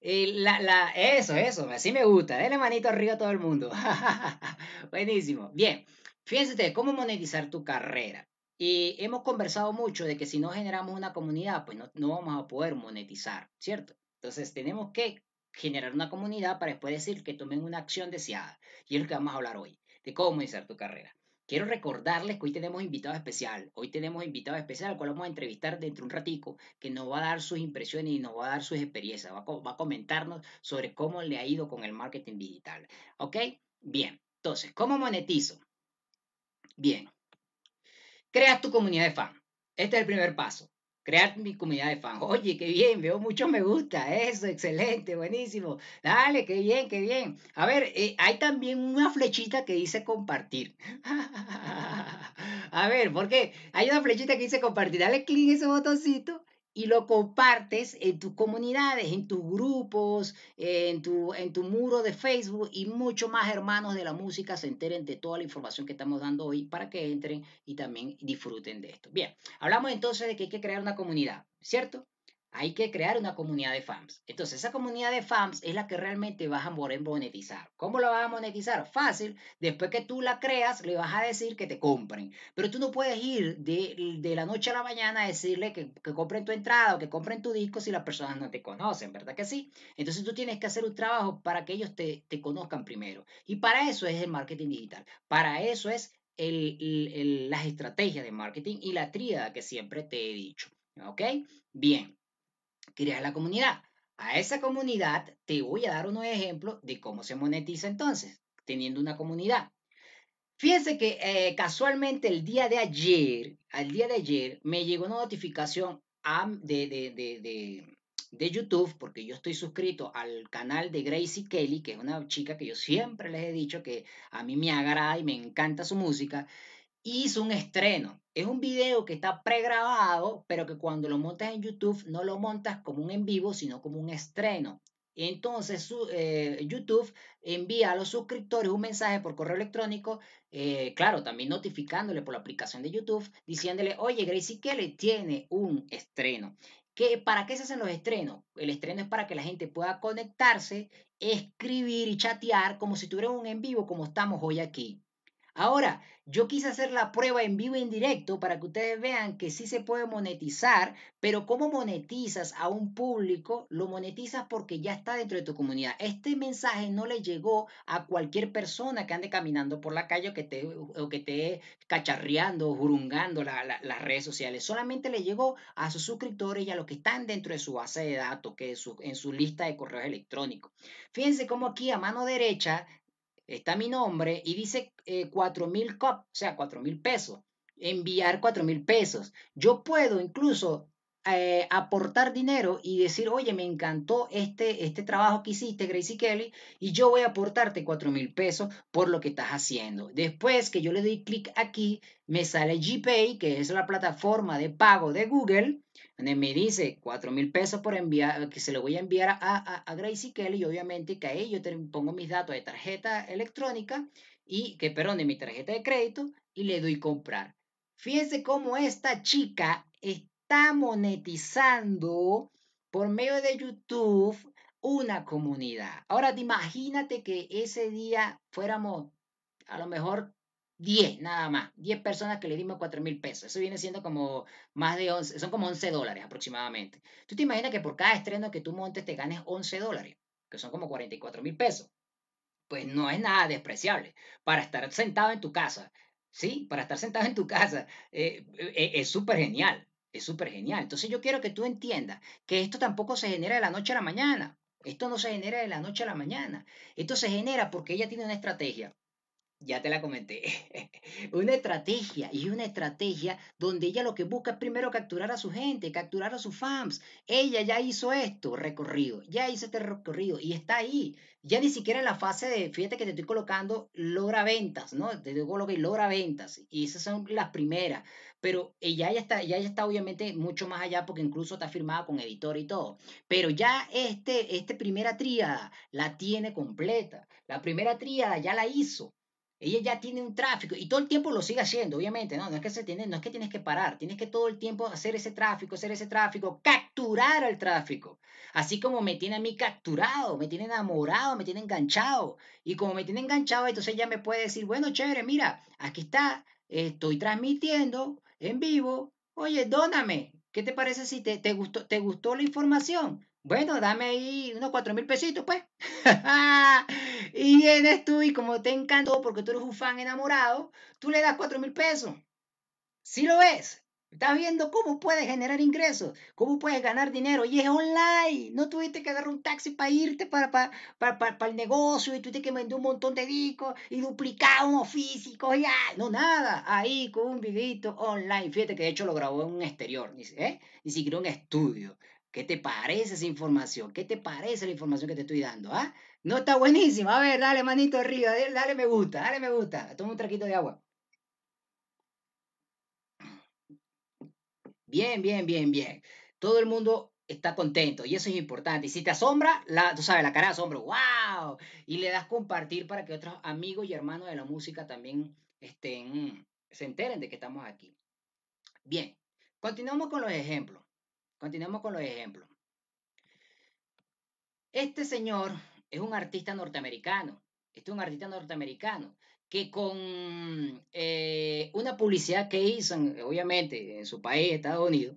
la, eso, eso, así me gusta. Denle manito arriba a todo el mundo. Buenísimo. Bien, fíjense ustedes, cómo monetizar tu carrera. Y hemos conversado mucho de que si no generamos una comunidad, pues no, no vamos a poder monetizar, ¿cierto? Entonces tenemos que generar una comunidad para después decir que tomen una acción deseada. Y es lo que vamos a hablar hoy de cómo iniciar tu carrera. Quiero recordarles que hoy tenemos invitado especial. Hoy tenemos invitado especial al cual vamos a entrevistar dentro de un ratico, que nos va a dar sus impresiones y nos va a dar sus experiencias. Va a, va a comentarnos sobre cómo le ha ido con el marketing digital. ¿Ok? Bien. Entonces, ¿cómo monetizo? Bien. Crea tu comunidad de fans. Este es el primer paso crear mi comunidad de fans. Oye, qué bien, veo muchos me gusta, eso, excelente, buenísimo. Dale, qué bien, qué bien. A ver, eh, hay también una flechita que dice compartir. a ver, qué? hay una flechita que dice compartir. Dale clic en ese botoncito y lo compartes en tus comunidades, en tus grupos, en tu, en muro de Facebook y mucho más hermanos de la música se enteren de toda la información que estamos dando hoy para que entren y también disfruten de esto. Bien, hablamos entonces de que hay que crear una comunidad, ¿cierto? hay que crear una comunidad de fans. Entonces, esa comunidad de fans es la que realmente vas a eh, monetizar. ¿Cómo la vas a monetizar? Fácil. Después que tú la creas, le vas a decir que te compren. Pero tú no puedes ir de, la noche a la mañana a decirle que, compren tu entrada o que compren tu disco si las personas no te conocen, ¿verdad que sí? Entonces, tú tienes que hacer un trabajo para que ellos te, conozcan primero. Y para eso es el marketing digital. Para eso es el, el, las estrategias de marketing y la tríada que siempre te he dicho. ¿Ok? Bien crear la comunidad. A esa comunidad te voy a dar unos ejemplos de cómo se monetiza entonces, teniendo una comunidad. Fíjense que eh, casualmente el día de ayer, al día de ayer, me llegó una notificación a, de, de, de, de, YouTube, porque yo estoy suscrito al canal de Gracie Kelly, que es una chica que yo siempre les he dicho que a mí me agrada y me encanta su música hizo un estreno. Es un video que está pregrabado, pero que cuando lo montas en YouTube no lo montas como un en vivo, sino como un estreno. Entonces eh, YouTube envía a los suscriptores un mensaje por correo electrónico, eh, claro, también notificándole por la aplicación de YouTube, diciéndole, oye, Gracie le tiene un estreno. ¿Qué, ¿Para qué se hacen los estrenos? El estreno es para que la gente pueda conectarse, escribir y chatear como si tuviera un en vivo como estamos hoy aquí. Ahora, yo quise hacer la prueba en vivo y e en directo para que ustedes vean que sí se puede monetizar, pero ¿cómo monetizas a un público? Lo monetizas porque ya está dentro de tu comunidad. Este mensaje no le llegó a cualquier persona que ande caminando por la calle o que esté, o que cacharreando o jurungando las redes sociales. Solamente le llegó a sus suscriptores y a los que están dentro de su base de datos, que es su, en su lista de correos electrónicos. Fíjense cómo aquí a mano derecha está mi nombre y dice eh, cuatro mil cop, o sea, mil pesos. Enviar cuatro mil pesos. Yo puedo incluso eh, aportar dinero y decir, oye, me encantó este, este trabajo que hiciste, Gracie Kelly, y yo voy a aportarte cuatro mil pesos por lo que estás haciendo. Después que yo le doy clic aquí, me sale GPay, que es la plataforma de pago de Google, donde me dice cuatro mil pesos por enviar, que se lo voy a enviar a, a, Gracie Kelly, y obviamente que ahí yo pongo mis datos de tarjeta electrónica y que, perdón, de mi tarjeta de crédito, y le doy comprar. Fíjense cómo esta chica es está monetizando por medio de YouTube una comunidad. Ahora, imagínate que ese día fuéramos a lo mejor 10 nada más, 10 personas que le dimos 4 mil pesos. Eso viene siendo como más de 11, son como 11 dólares aproximadamente. Tú te imaginas que por cada estreno que tú montes te ganes 11 dólares, que son como 44 mil pesos. Pues no es nada despreciable para estar sentado en tu casa. Sí, para estar sentado en tu casa eh, eh, es súper genial. Es súper genial. Entonces yo quiero que tú entiendas que esto tampoco se genera de la noche a la mañana. Esto no se genera de la noche a la mañana. Esto se genera porque ella tiene una estrategia ya te la comenté. una estrategia y una estrategia donde ella lo que busca es primero capturar a su gente, capturar a sus fans. Ella ya hizo esto recorrido, ya hizo este recorrido y está ahí. Ya ni siquiera en la fase de, fíjate que te estoy colocando, logra ventas, ¿no? Te digo que logra ventas. Y esas son las primeras. Pero ella ya está, ya está obviamente mucho más allá porque incluso está firmada con editor y todo. Pero ya este, este primera tríada la tiene completa. La primera tríada ya la hizo ella ya tiene un tráfico y todo el tiempo lo sigue haciendo, obviamente, ¿no? No es que, se tiene, no es que tienes que parar, tienes que todo el tiempo hacer ese tráfico, hacer ese tráfico, capturar el tráfico. Así como me tiene a mí capturado, me tiene enamorado, me tiene enganchado. Y como me tiene enganchado, entonces ella me puede decir, bueno, chévere, mira, aquí está, estoy transmitiendo en vivo, oye, dóname, ¿qué te parece si te, te, gustó, te gustó la información? Bueno, dame ahí unos cuatro mil pesitos, pues. y vienes tú y como te encantó porque tú eres un fan enamorado, tú le das cuatro mil pesos. Si lo ves, estás viendo cómo puedes generar ingresos, cómo puedes ganar dinero. Y es online, no tuviste que agarrar un taxi para irte para, para, para, el negocio y tuviste que vender un montón de discos y duplicar unos físicos y no nada. Ahí con un videito online. Fíjate que de hecho lo grabó en un exterior, ¿eh? ni siquiera un estudio. ¿Qué te parece esa información? ¿Qué te parece la información que te estoy dando? Ah? No está buenísima. A ver, dale manito arriba, dale me gusta, dale me gusta. Toma un traquito de agua. Bien, bien, bien, bien. Todo el mundo está contento y eso es importante. Y si te asombra, tú sabes, la cara de asombro, wow. Y le das compartir para que otros amigos y hermanos de la música también estén, se enteren de que estamos aquí. Bien, continuamos con los ejemplos. Continuemos con los ejemplos. Este señor es un artista norteamericano. Este es un artista norteamericano que con eh, una publicidad que hizo, obviamente, en su país, Estados Unidos,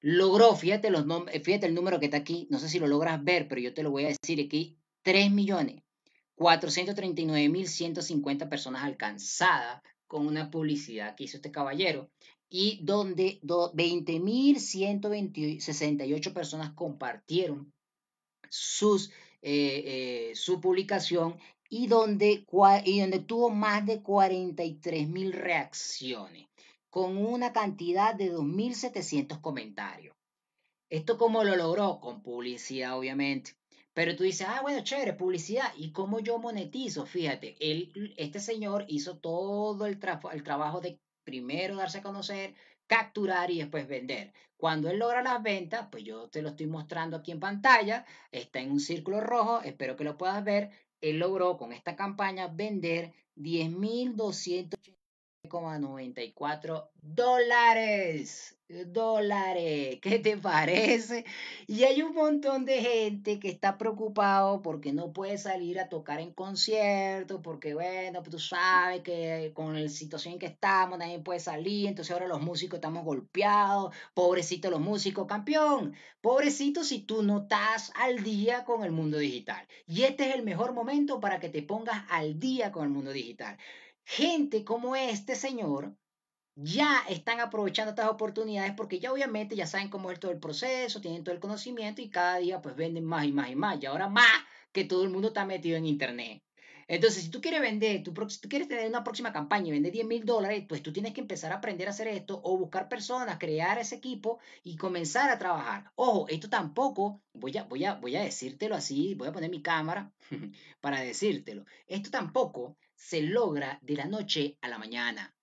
logró, fíjate, los eh, fíjate el número que está aquí, no sé si lo logras ver, pero yo te lo voy a decir aquí, 3.439.150 millones. personas alcanzadas con una publicidad que hizo este caballero y donde 20.168 personas compartieron sus, eh, eh, su publicación y donde, y donde tuvo más de 43.000 reacciones, con una cantidad de 2.700 comentarios. ¿Esto cómo lo logró? Con publicidad, obviamente. Pero tú dices, ah, bueno, chévere, publicidad. ¿Y cómo yo monetizo? Fíjate, él, este señor hizo todo el, el trabajo de primero darse a conocer, capturar y después vender. Cuando él logra las ventas, pues yo te lo estoy mostrando aquí en pantalla, está en un círculo rojo, espero que lo puedas ver, él logró con esta campaña vender 10.280 94 dólares. Dólares, ¿qué te parece? Y hay un montón de gente que está preocupado porque no puede salir a tocar en concierto porque bueno, pues, tú sabes que con la situación en que estamos nadie puede salir, entonces ahora los músicos estamos golpeados, pobrecito los músicos, campeón, pobrecito si tú no estás al día con el mundo digital. Y este es el mejor momento para que te pongas al día con el mundo digital gente como este señor ya están aprovechando estas oportunidades porque ya obviamente ya saben cómo es todo el proceso, tienen todo el conocimiento y cada día pues venden más y más y más. Y ahora más que todo el mundo está metido en internet. Entonces, si tú quieres vender, tú, tú quieres tener una próxima campaña y vender 10 mil dólares, pues tú tienes que empezar a aprender a hacer esto o buscar personas, crear ese equipo y comenzar a trabajar. Ojo, esto tampoco, voy a, voy a, voy a decírtelo así, voy a poner mi cámara para decírtelo. Esto tampoco se logra de la noche a la mañana.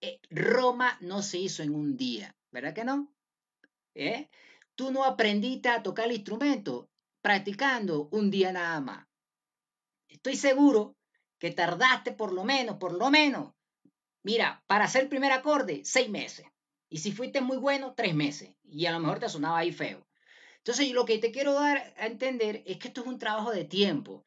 Eh, Roma no se hizo en un día, ¿verdad que no? ¿Eh? Tú no aprendiste a tocar el instrumento practicando un día nada más. Estoy seguro que tardaste por lo menos, por lo menos, mira, para hacer el primer acorde, seis meses. Y si fuiste muy bueno, tres meses. Y a lo mejor te sonaba ahí feo. Entonces, lo que te quiero dar a entender es que esto es un trabajo de tiempo.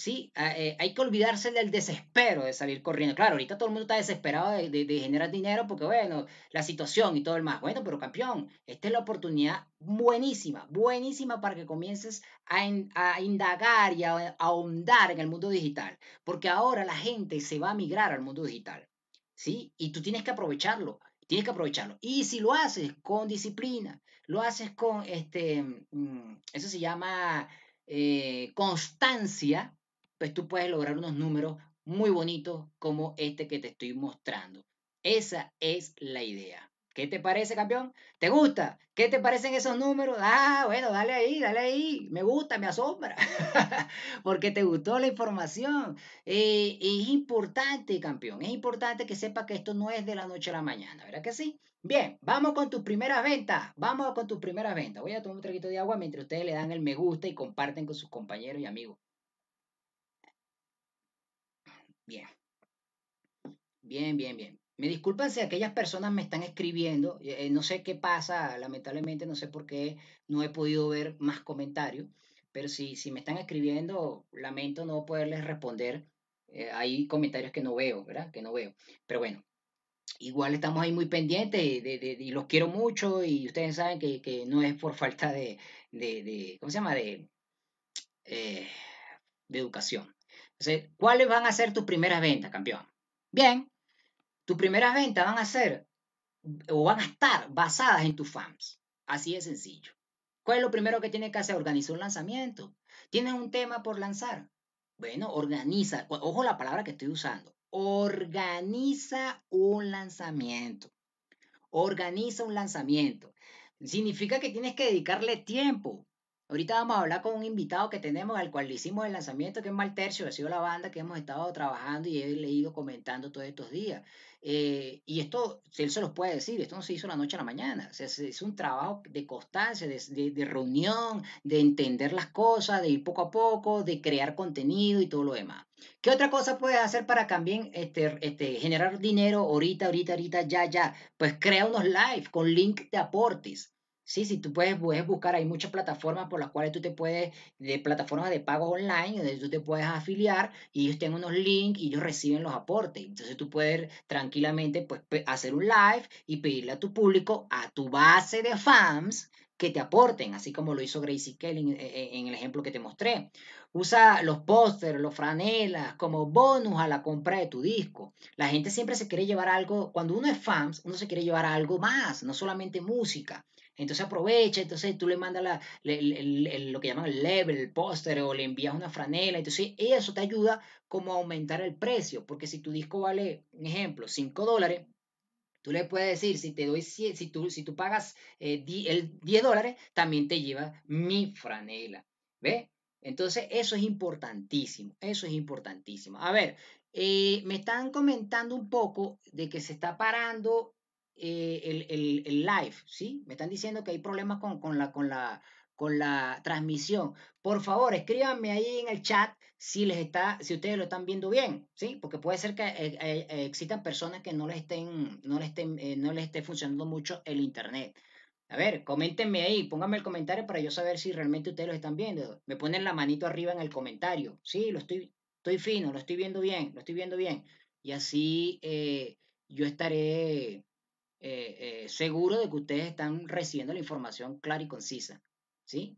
Sí, ah, eh, hay que olvidarse del desespero de salir corriendo. Claro, ahorita todo el mundo está desesperado de, generar dinero porque, bueno, la situación y todo el más. Bueno, pero campeón, esta es la oportunidad buenísima, buenísima para que comiences a, indagar y a, ahondar en el mundo digital. Porque ahora la gente se va a migrar al mundo digital. ¿Sí? Y tú tienes que aprovecharlo tienes que aprovecharlo. Y si lo haces con disciplina, lo haces con, este, mm, eso se llama eh, constancia, pues tú puedes lograr unos números muy bonitos como este que te estoy mostrando. Esa es la idea. ¿Qué te parece, campeón? ¿Te gusta? ¿Qué te parecen esos números? Ah, bueno, dale ahí, dale ahí. Me gusta, me asombra. Porque te gustó la información. Eh, es importante, campeón. Es importante que sepas que esto no es de la noche a la mañana, ¿verdad que sí? Bien, vamos con tu primera venta. Vamos con tu primera venta. Voy a tomar un traguito de agua mientras ustedes le dan el me gusta y comparten con sus compañeros y amigos. Bien. Bien, bien, bien. Me disculpan si aquellas personas me están escribiendo. Eh, eh, no sé qué pasa, lamentablemente, no sé por qué no he podido ver más comentarios. Pero si, me están escribiendo, lamento no poderles responder. Eh, hay comentarios que no veo, ¿verdad? Que no veo. Pero bueno, igual estamos ahí muy pendientes y, los quiero mucho y ustedes saben que, no es por falta de, de, ¿cómo se llama? De, de educación. ¿cuáles van a ser tus primeras ventas, campeón? Bien, tus primeras ventas van a ser o van a estar basadas en tus fans. Así de sencillo. ¿Cuál es lo primero que tienes que hacer? Organizar un lanzamiento. ¿Tienes un tema por lanzar? Bueno, organiza. Ojo la palabra que estoy usando. Organiza un lanzamiento. Organiza un lanzamiento. Significa que tienes que dedicarle tiempo. Ahorita vamos a hablar con un invitado que tenemos, al cual le hicimos el lanzamiento, que es Maltercio, ha sido la banda que hemos estado trabajando y he leído comentando todos estos días. Eh, y esto, él se los puede decir, esto no se hizo la noche a la mañana, es un trabajo de constancia, de, reunión, de entender las cosas, de ir poco a poco, de crear contenido y todo lo demás. ¿Qué otra cosa puedes hacer para también este, este, generar dinero ahorita, ahorita, ahorita, ya, ya? Pues crea unos live con link de aportes. Sí, sí, tú puedes, puedes buscar, hay muchas plataformas por las cuales tú te puedes, de plataformas de pago online, donde tú te puedes afiliar y ellos tienen unos links y ellos reciben los aportes. Entonces tú puedes tranquilamente pues, hacer un live y pedirle a tu público, a tu base de fans, que te aporten, así como lo hizo Gracie Kelly e, en, el ejemplo que te mostré. Usa los pósters, los franelas como bonus a la compra de tu disco. La gente siempre se quiere llevar algo, cuando uno es fans, uno se quiere llevar algo más, no solamente música. Entonces aprovecha, entonces tú le mandas la, lo que llaman el level, el póster o le envías una franela. Entonces eso te ayuda como a aumentar el precio, porque si tu disco vale, un ejemplo, 5 dólares, Tú le puedes decir, si te doy, si, si tú, si tú pagas eh, el 10 dólares, también te lleva mi franela. ¿Ve? Entonces, eso es importantísimo. Eso es importantísimo. A ver, eh, me están comentando un poco de que se está parando eh, el, live, ¿sí? Me están diciendo que hay problemas con, la, con, la, con la transmisión. Por favor, escríbanme ahí en el chat si, les está, si ustedes lo están viendo bien, ¿sí? Porque puede ser que eh, eh, existan personas que no les, estén, no, les estén, no les esté funcionando mucho el internet. A ver, coméntenme ahí, pónganme el comentario para yo saber si realmente ustedes lo están viendo. Me ponen la manito arriba en el comentario. Sí, lo estoy, estoy fino, lo estoy viendo bien, lo estoy viendo bien. Y así yo estaré eh, eh, seguro de que ustedes están recibiendo la información clara y concisa. ¿Sí?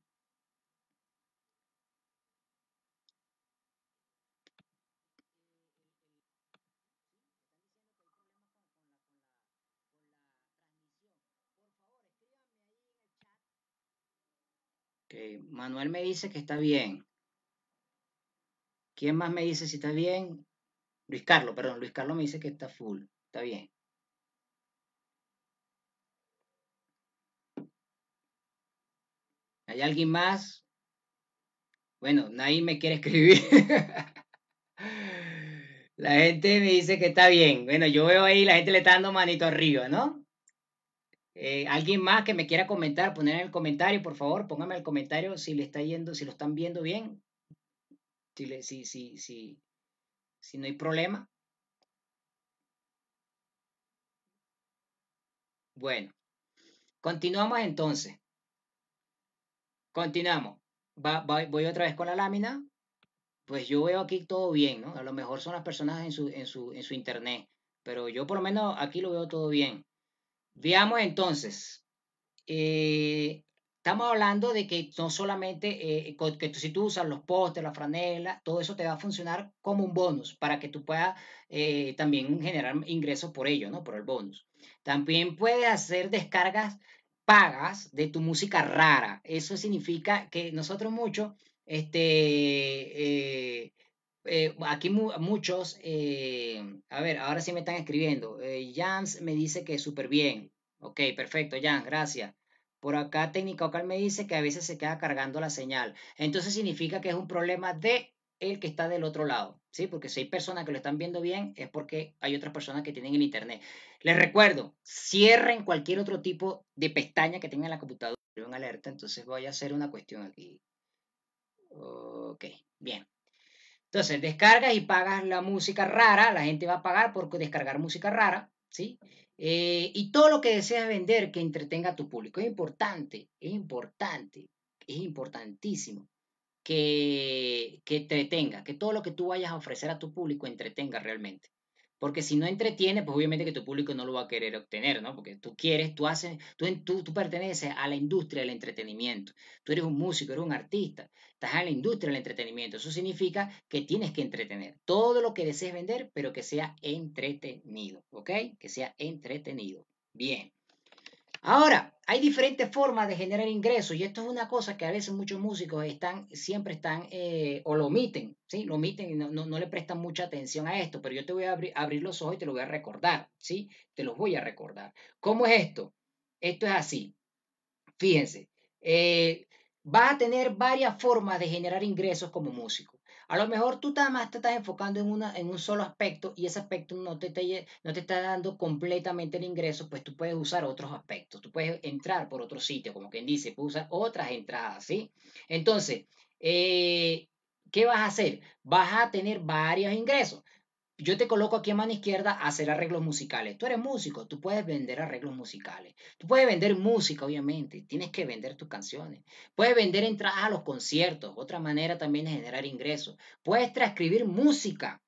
Manuel me dice que está bien. ¿Quién más me dice si está bien? Luis Carlos, perdón, Luis Carlos me dice que está full, está bien. ¿Hay alguien más? Bueno, nadie me quiere escribir. la gente me dice que está bien. Bueno, yo veo ahí, la gente le está dando manito arriba, ¿no? Eh, alguien más que me quiera comentar, poner en el comentario, por favor, póngame el comentario si le está yendo, si lo están viendo bien. si no hay problema. Bueno, continuamos entonces. Continuamos. voy otra vez con la lámina. Pues yo veo aquí todo bien, ¿no? A lo mejor son las personas en su, en su, en su internet, pero yo por lo menos aquí lo veo todo bien. Veamos entonces. Eh, estamos hablando de que no solamente, eh, que si tú usas los postes, la franela, todo eso te va a funcionar como un bonus para que tú puedas eh, también generar ingresos por ello, ¿no? Por el bonus. También puedes hacer descargas pagas de tu música rara. Eso significa que nosotros muchos, este, eh, eh, aquí muchos, eh, a ver, ahora sí me están escribiendo. Jans me dice que súper bien. Ok, perfecto, Jans, gracias. Por acá Técnica me dice que a veces se queda cargando la señal. Entonces significa que es un problema de el que está del otro lado. Porque si hay personas que lo están viendo bien, es porque hay otras personas que tienen el internet. Les recuerdo, cierren cualquier otro tipo de pestaña que tengan en la computadora en alerta, entonces voy a hacer una cuestión aquí. Ok, bien. Entonces, descargas y pagas la música rara, la gente va a pagar por descargar música rara, ¿sí? Eh, y todo lo que deseas vender que entretenga a tu público. Es importante, es importante, es importantísimo que, que entretenga, que todo lo que tú vayas a ofrecer a tu público entretenga realmente. Porque si no entretiene, pues obviamente que tu público no lo va a querer obtener, ¿no? Porque tú quieres, tú haces, tú, tú, tú perteneces a la industria del entretenimiento. Tú eres un músico, eres un artista, estás en la industria del entretenimiento. Eso significa que tienes que entretener todo lo que desees vender, pero que sea entretenido, ¿ok? Que sea entretenido. Bien. Ahora, hay diferentes formas de generar ingresos y esto es una cosa que a veces muchos músicos están, siempre están eh, o lo omiten, ¿sí? Lo omiten y no, le prestan mucha atención a esto, pero yo te voy a abrir los ojos y te lo voy a recordar, ¿sí? Te los voy a recordar. ¿Cómo es esto? Esto es así. Fíjense, eh, vas a tener varias formas de generar ingresos como músico. A lo mejor tú nada más te estás enfocando en, una, en un solo aspecto y ese aspecto no te, no te está dando completamente el ingreso, pues tú puedes usar otros aspectos, tú puedes entrar por otro sitio, como quien dice, puedes usar otras entradas, ¿sí? Entonces, eh, ¿qué vas a hacer? Vas a tener varios ingresos. Yo te coloco aquí a mano izquierda a hacer arreglos musicales. Tú eres músico, tú puedes vender arreglos musicales. Tú puedes vender música, obviamente. Tienes que vender tus canciones. Puedes vender entradas a los conciertos. Otra manera también de generar ingresos. Puedes transcribir música.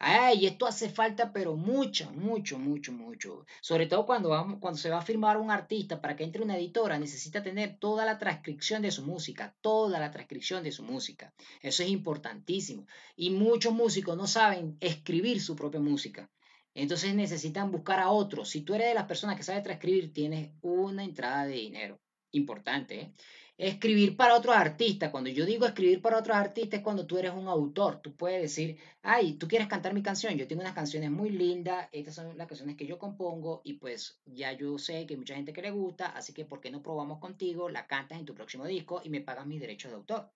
Ay, esto hace falta, pero mucho, mucho, mucho, mucho. Sobre todo cuando, vamos, cuando se va a firmar un artista para que entre una editora, necesita tener toda la transcripción de su música, toda la transcripción de su música. Eso es importantísimo. Y muchos músicos no saben escribir su propia música. Entonces necesitan buscar a otros. Si tú eres de las personas que sabe transcribir, tienes una entrada de dinero. Importante, ¿eh? Escribir para otros artistas. Cuando yo digo escribir para otros artistas es cuando tú eres un autor. Tú puedes decir, ay, tú quieres cantar mi canción. Yo tengo unas canciones muy lindas. Estas son las canciones que yo compongo. Y pues ya yo sé que hay mucha gente que le gusta. Así que, ¿por qué no probamos contigo? La cantas en tu próximo disco y me pagas mis derechos de autor.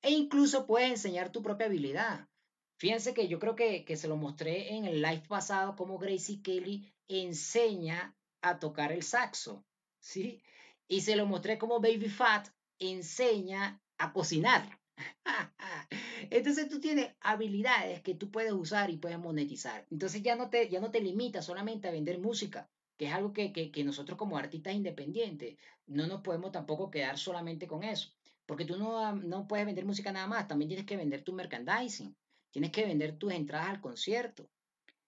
E incluso puedes enseñar tu propia habilidad. Fíjense que yo creo que, que se lo mostré en el live pasado cómo Gracie Kelly enseña a tocar el saxo. ¿Sí? y se lo mostré como Baby Fat enseña a cocinar. Entonces tú tienes habilidades que tú puedes usar y puedes monetizar. Entonces ya no te, ya no te limitas solamente a vender música, que es algo que, nosotros como artistas independientes no nos podemos tampoco quedar solamente con eso. Porque tú no, no puedes vender música nada más, también tienes que vender tu merchandising, tienes que vender tus entradas al concierto,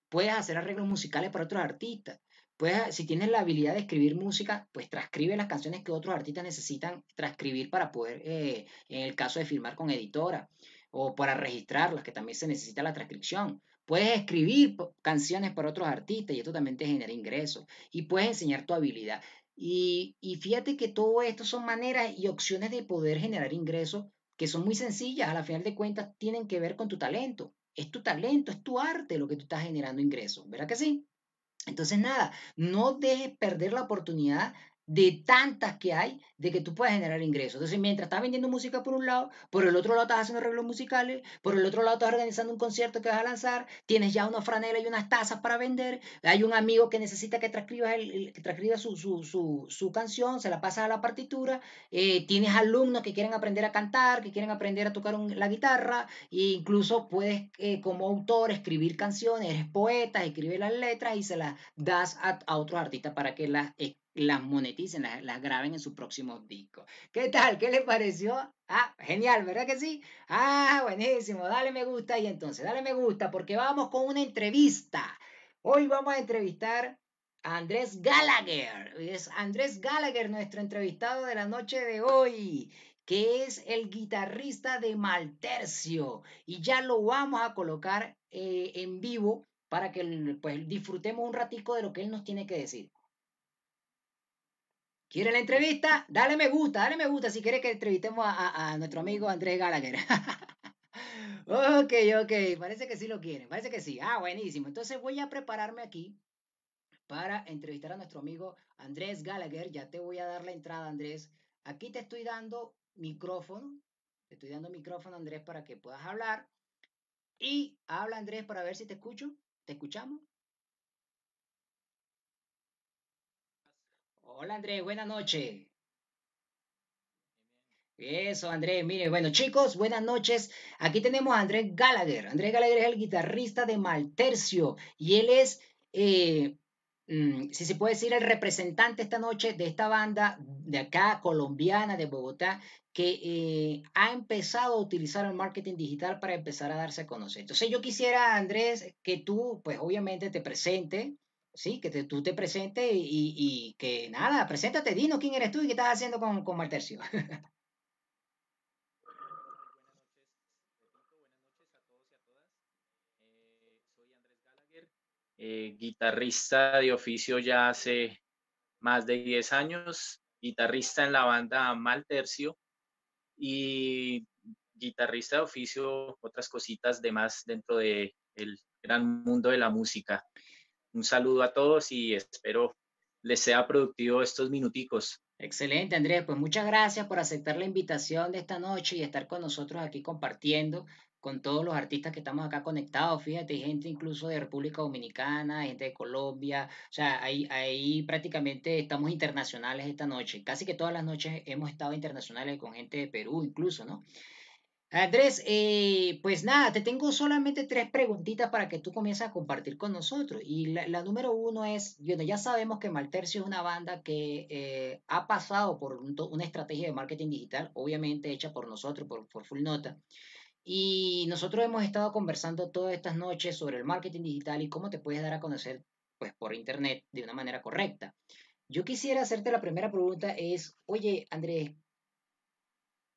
puedes hacer arreglos musicales para otros artistas, pues ah, si tienes la habilidad de escribir música, pues transcribe las canciones que otros artistas necesitan transcribir para poder, eh, en el caso de firmar con editora o para registrarlas, que también se necesita la transcripción. Puedes escribir canciones para otros artistas y esto también te genera ingresos. Y puedes enseñar tu habilidad. Y, y fíjate que todo esto son maneras y opciones de poder generar ingresos que son muy sencillas. A la final de cuentas tienen que ver con tu talento. Es tu talento, es tu arte lo que tú estás generando ingresos. ¿Verdad que sí? Entonces, nada, no dejes perder la oportunidad de tantas que hay, de que tú puedes generar ingresos. Entonces, mientras estás vendiendo música por un lado, por el otro lado estás haciendo arreglos musicales, por el otro lado estás organizando un concierto que vas a lanzar, tienes ya una franela y unas tazas para vender, hay un amigo que necesita que transcribas, el, transcriba su, canción, se la pasas a la partitura, eh, tienes alumnos que quieren aprender a cantar, que quieren aprender a tocar la guitarra, e incluso puedes eh, como autor escribir canciones, eres poeta, escribes las letras y se las das a, a otros artistas para que las las moneticen, las, graben en sus próximos discos. ¿Qué tal? ¿Qué les pareció? Ah, genial, ¿verdad que sí? Ah, buenísimo, dale me gusta y entonces, dale me gusta porque vamos con una entrevista. Hoy vamos a entrevistar a Andrés Gallagher. Es Andrés Gallagher nuestro entrevistado de la noche de hoy que es el guitarrista de Maltercio y ya lo vamos a colocar eh, en vivo para que pues, disfrutemos un ratico de lo que él nos tiene que decir. ¿Quiere la entrevista? Dale me gusta, dale me gusta si quieres que entrevistemos a, nuestro amigo Andrés Gallagher. ok, ok, parece que sí lo quieren, parece que sí. Ah, buenísimo. Entonces voy a prepararme aquí para entrevistar a nuestro amigo Andrés Gallagher. Ya te voy a dar la entrada, Andrés. Aquí te estoy dando micrófono. Te estoy dando micrófono, Andrés, para que puedas hablar. Y habla, Andrés, para ver si te escucho. ¿Te escuchamos? Hola Andrés, buenas noches. Eso, Andrés. Mire, bueno, chicos, buenas noches. Aquí tenemos a Andrés Gallagher. Andrés Gallagher es el guitarrista de Maltercio y él es, eh, mm, si se puede decir, el representante esta noche de esta banda de acá, colombiana, de Bogotá, que eh, ha empezado a utilizar el marketing digital para empezar a darse a conocer. Entonces yo quisiera, Andrés, que tú, pues obviamente te presente, sí, que tú te presentes y, que nada, preséntate, Dino quién eres tú y qué estás haciendo con, con Martercio. Eh, guitarrista de oficio ya hace más de 10 años, guitarrista en la banda Maltercio y guitarrista de oficio, otras cositas demás dentro del el gran mundo de la música un saludo a todos y espero les sea productivo estos minuticos. Excelente, Andrés. Pues muchas gracias por aceptar la invitación de esta noche y estar con nosotros aquí compartiendo con todos los artistas que estamos acá conectados. Fíjate, gente incluso de República Dominicana, gente de Colombia. O sea, ahí, ahí prácticamente estamos internacionales esta noche. Casi que todas las noches hemos estado internacionales con gente de Perú incluso, ¿no? Andrés, eh, pues nada, te tengo solamente tres preguntitas para que tú comiences a compartir con nosotros. Y la, número uno es, ya sabemos que Maltercio es una banda que eh, ha pasado por una estrategia de marketing digital, obviamente hecha por nosotros, por, por Full Nota. Y nosotros hemos estado conversando todas estas noches sobre el marketing digital y cómo te puedes dar a conocer pues, por Internet de una manera correcta. Yo quisiera hacerte la primera pregunta es, oye, Andrés,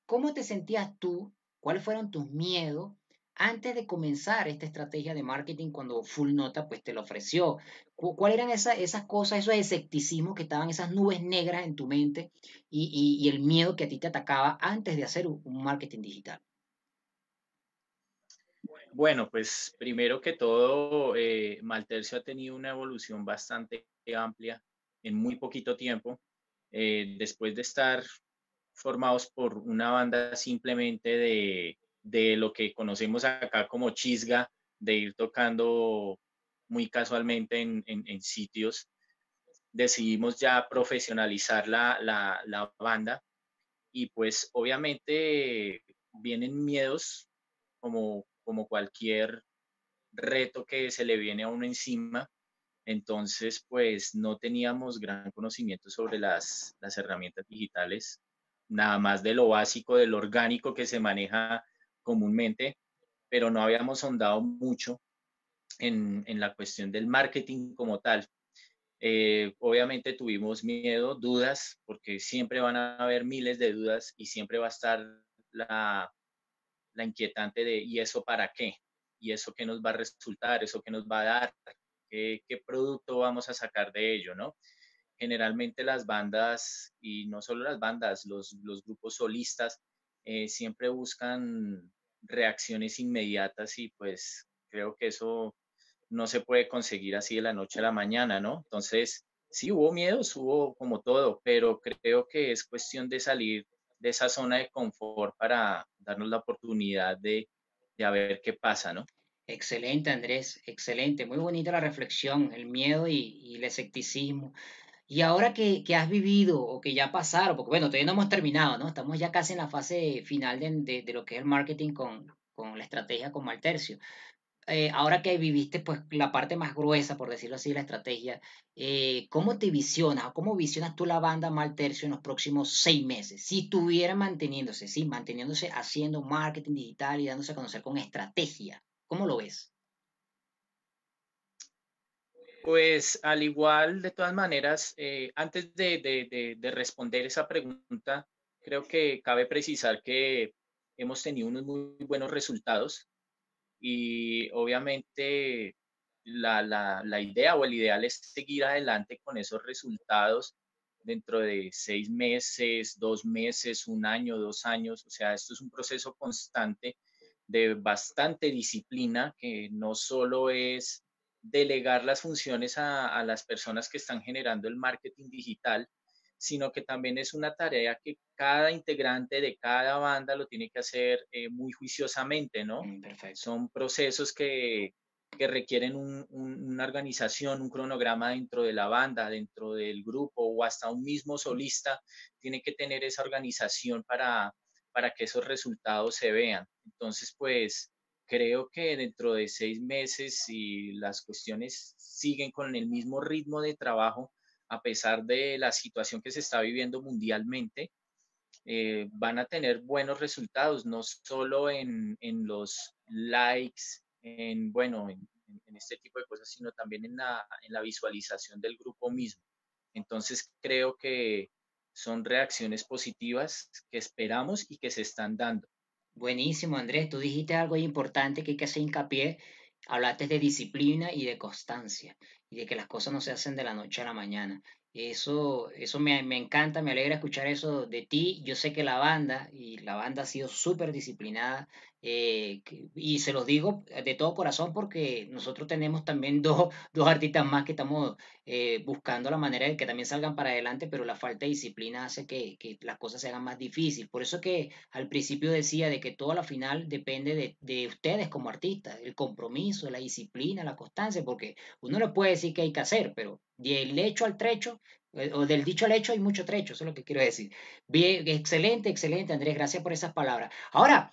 ¿cómo te sentías tú cuáles fueron tus miedos antes de comenzar esta estrategia de marketing cuando Full Nota pues te lo ofreció. ¿Cuáles eran esas cosas, esos escepticismos que estaban, esas nubes negras en tu mente y, el miedo que a ti te atacaba antes de hacer un marketing digital? Bueno, pues primero que todo, eh, Maltercio ha tenido una evolución bastante amplia en muy poquito tiempo. Eh, después de estar formados por una banda simplemente de, lo que conocemos acá como chisga, de ir tocando muy casualmente en, sitios. Decidimos ya profesionalizar la, banda y pues obviamente vienen miedos como, como cualquier reto que se le viene a uno encima. Entonces, pues no teníamos gran conocimiento sobre las herramientas digitales nada más de lo básico, del orgánico que se maneja comúnmente, pero no habíamos ahondado mucho en, la cuestión del marketing como tal. Eh, obviamente tuvimos miedo, dudas, porque siempre van a haber miles de dudas y siempre va a estar la, inquietante de ¿y eso para qué? ¿Y eso qué nos va a resultar? ¿Eso qué nos va a dar? ¿Qué, qué producto vamos a sacar de ello? ¿no? generalmente las bandas, y no solo las bandas, los, los grupos solistas, eh, siempre buscan reacciones inmediatas y pues creo que eso no se puede conseguir así de la noche a la mañana, ¿no? Entonces, sí hubo miedos, hubo como todo, pero creo que es cuestión de salir de esa zona de confort para darnos la oportunidad de, de ver qué pasa, ¿no? Excelente, Andrés, excelente. Muy bonita la reflexión, el miedo y el escepticismo. Y ahora que, que, has vivido o que ya pasaron, porque bueno, todavía no hemos terminado, ¿no? Estamos ya casi en la fase final de, de, lo que es el marketing con, con la estrategia como Maltercio. Eh, ahora que viviste pues la parte más gruesa, por decirlo así, la estrategia, eh, ¿cómo te visionas o cómo visionas tú la banda Maltercio en los próximos seis meses? Si estuviera manteniéndose, sí, manteniéndose haciendo marketing digital y dándose a conocer con estrategia, ¿cómo lo ves? Pues al igual, de todas maneras, eh, antes de, de, de, responder esa pregunta, creo que cabe precisar que hemos tenido unos muy buenos resultados y obviamente la, la idea o el ideal es seguir adelante con esos resultados dentro de seis meses, dos meses, un año, dos años. O sea, esto es un proceso constante de bastante disciplina que no solo es delegar las funciones a, las personas que están generando el marketing digital, sino que también es una tarea que cada integrante de cada banda lo tiene que hacer eh, muy juiciosamente, ¿no? Mm, Son procesos que, requieren una organización, un cronograma dentro de la banda, dentro del grupo o hasta un mismo solista tiene que tener esa organización para, para que esos resultados se vean. Entonces, pues creo que dentro de seis meses, si las cuestiones siguen con el mismo ritmo de trabajo, a pesar de la situación que se está viviendo mundialmente, eh, van a tener buenos resultados, no solo en, en los likes, en, bueno, en, este tipo de cosas, sino también en la, en la visualización del grupo mismo. Entonces, creo que son reacciones positivas que esperamos y que se están dando. Buenísimo, Andrés. Tú dijiste algo importante que hay que hacer hincapié. Hablaste de disciplina y de constancia y de que las cosas no se hacen de la noche a la mañana. Eso, eso me, me encanta, me alegra escuchar eso de ti. Yo sé que la banda y la banda ha sido súper disciplinada eh, y se los digo de todo corazón porque nosotros tenemos también dos, artistas más que estamos eh, buscando la manera de que también salgan para adelante, pero la falta de disciplina hace que, las cosas se hagan más difíciles. Por eso que al principio decía de que toda la final depende de, de ustedes como artistas, el compromiso, la disciplina, la constancia, porque uno le puede decir que hay que hacer, pero del hecho al trecho eh, o del dicho al hecho hay mucho trecho, eso es lo que quiero decir. Bien, excelente, excelente, Andrés, gracias por esas palabras. Ahora,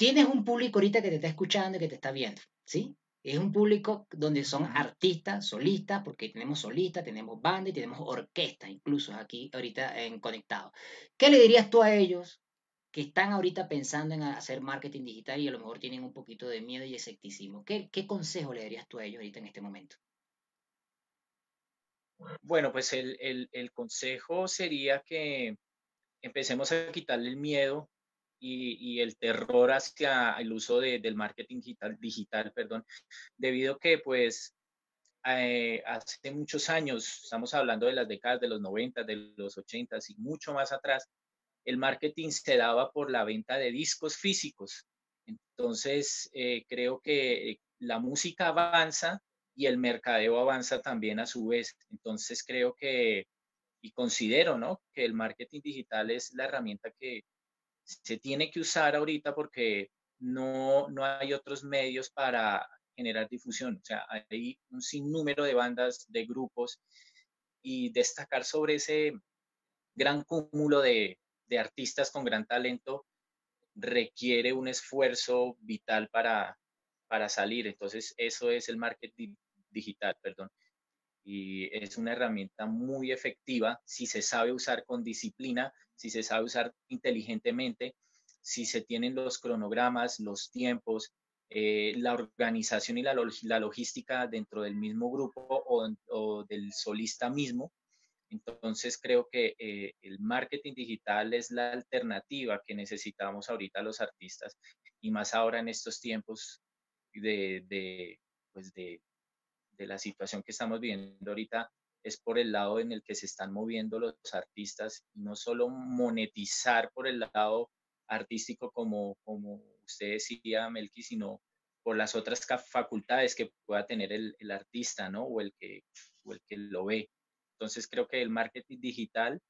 tienes un público ahorita que te está escuchando y que te está viendo, ¿sí? Es un público donde son artistas, solistas, porque tenemos solistas, tenemos bandas y tenemos orquestas, incluso aquí ahorita en Conectado. ¿Qué le dirías tú a ellos que están ahorita pensando en hacer marketing digital y a lo mejor tienen un poquito de miedo y escepticismo? ¿Qué, consejo le darías tú a ellos ahorita en este momento? Bueno, pues el, el consejo sería que empecemos a quitarle el miedo y, el terror hacia el uso del marketing digital, perdón, debido a que pues eh, hace muchos años, estamos hablando de las décadas de los 90, de los 80 y mucho más atrás, el marketing se daba por la venta de discos físicos. Entonces, eh, creo que la música avanza y el mercadeo avanza también a su vez. Entonces, creo que, y considero, ¿no? Que el marketing digital es la herramienta que, se tiene que usar ahorita porque no, hay otros medios para generar difusión. O sea, hay un sinnúmero de bandas, de grupos, y destacar sobre ese gran cúmulo de, artistas con gran talento requiere un esfuerzo vital para, para salir. Entonces, eso es el marketing digital, perdón y es una herramienta muy efectiva si se sabe usar con disciplina, si se sabe usar inteligentemente, si se tienen los cronogramas, los tiempos, eh, la organización y la, logística dentro del mismo grupo o, del solista mismo. Entonces creo que eh, el marketing digital es la alternativa que necesitamos ahorita los artistas y más ahora en estos tiempos de pues, la situación que estamos viviendo ahorita es por el lado en el que se están moviendo los artistas y no solo monetizar por el lado artístico como, como usted decía, Melqui, sino por las otras facultades que pueda tener el, artista, ¿no? O el, que, el que lo ve. Entonces creo que el marketing digital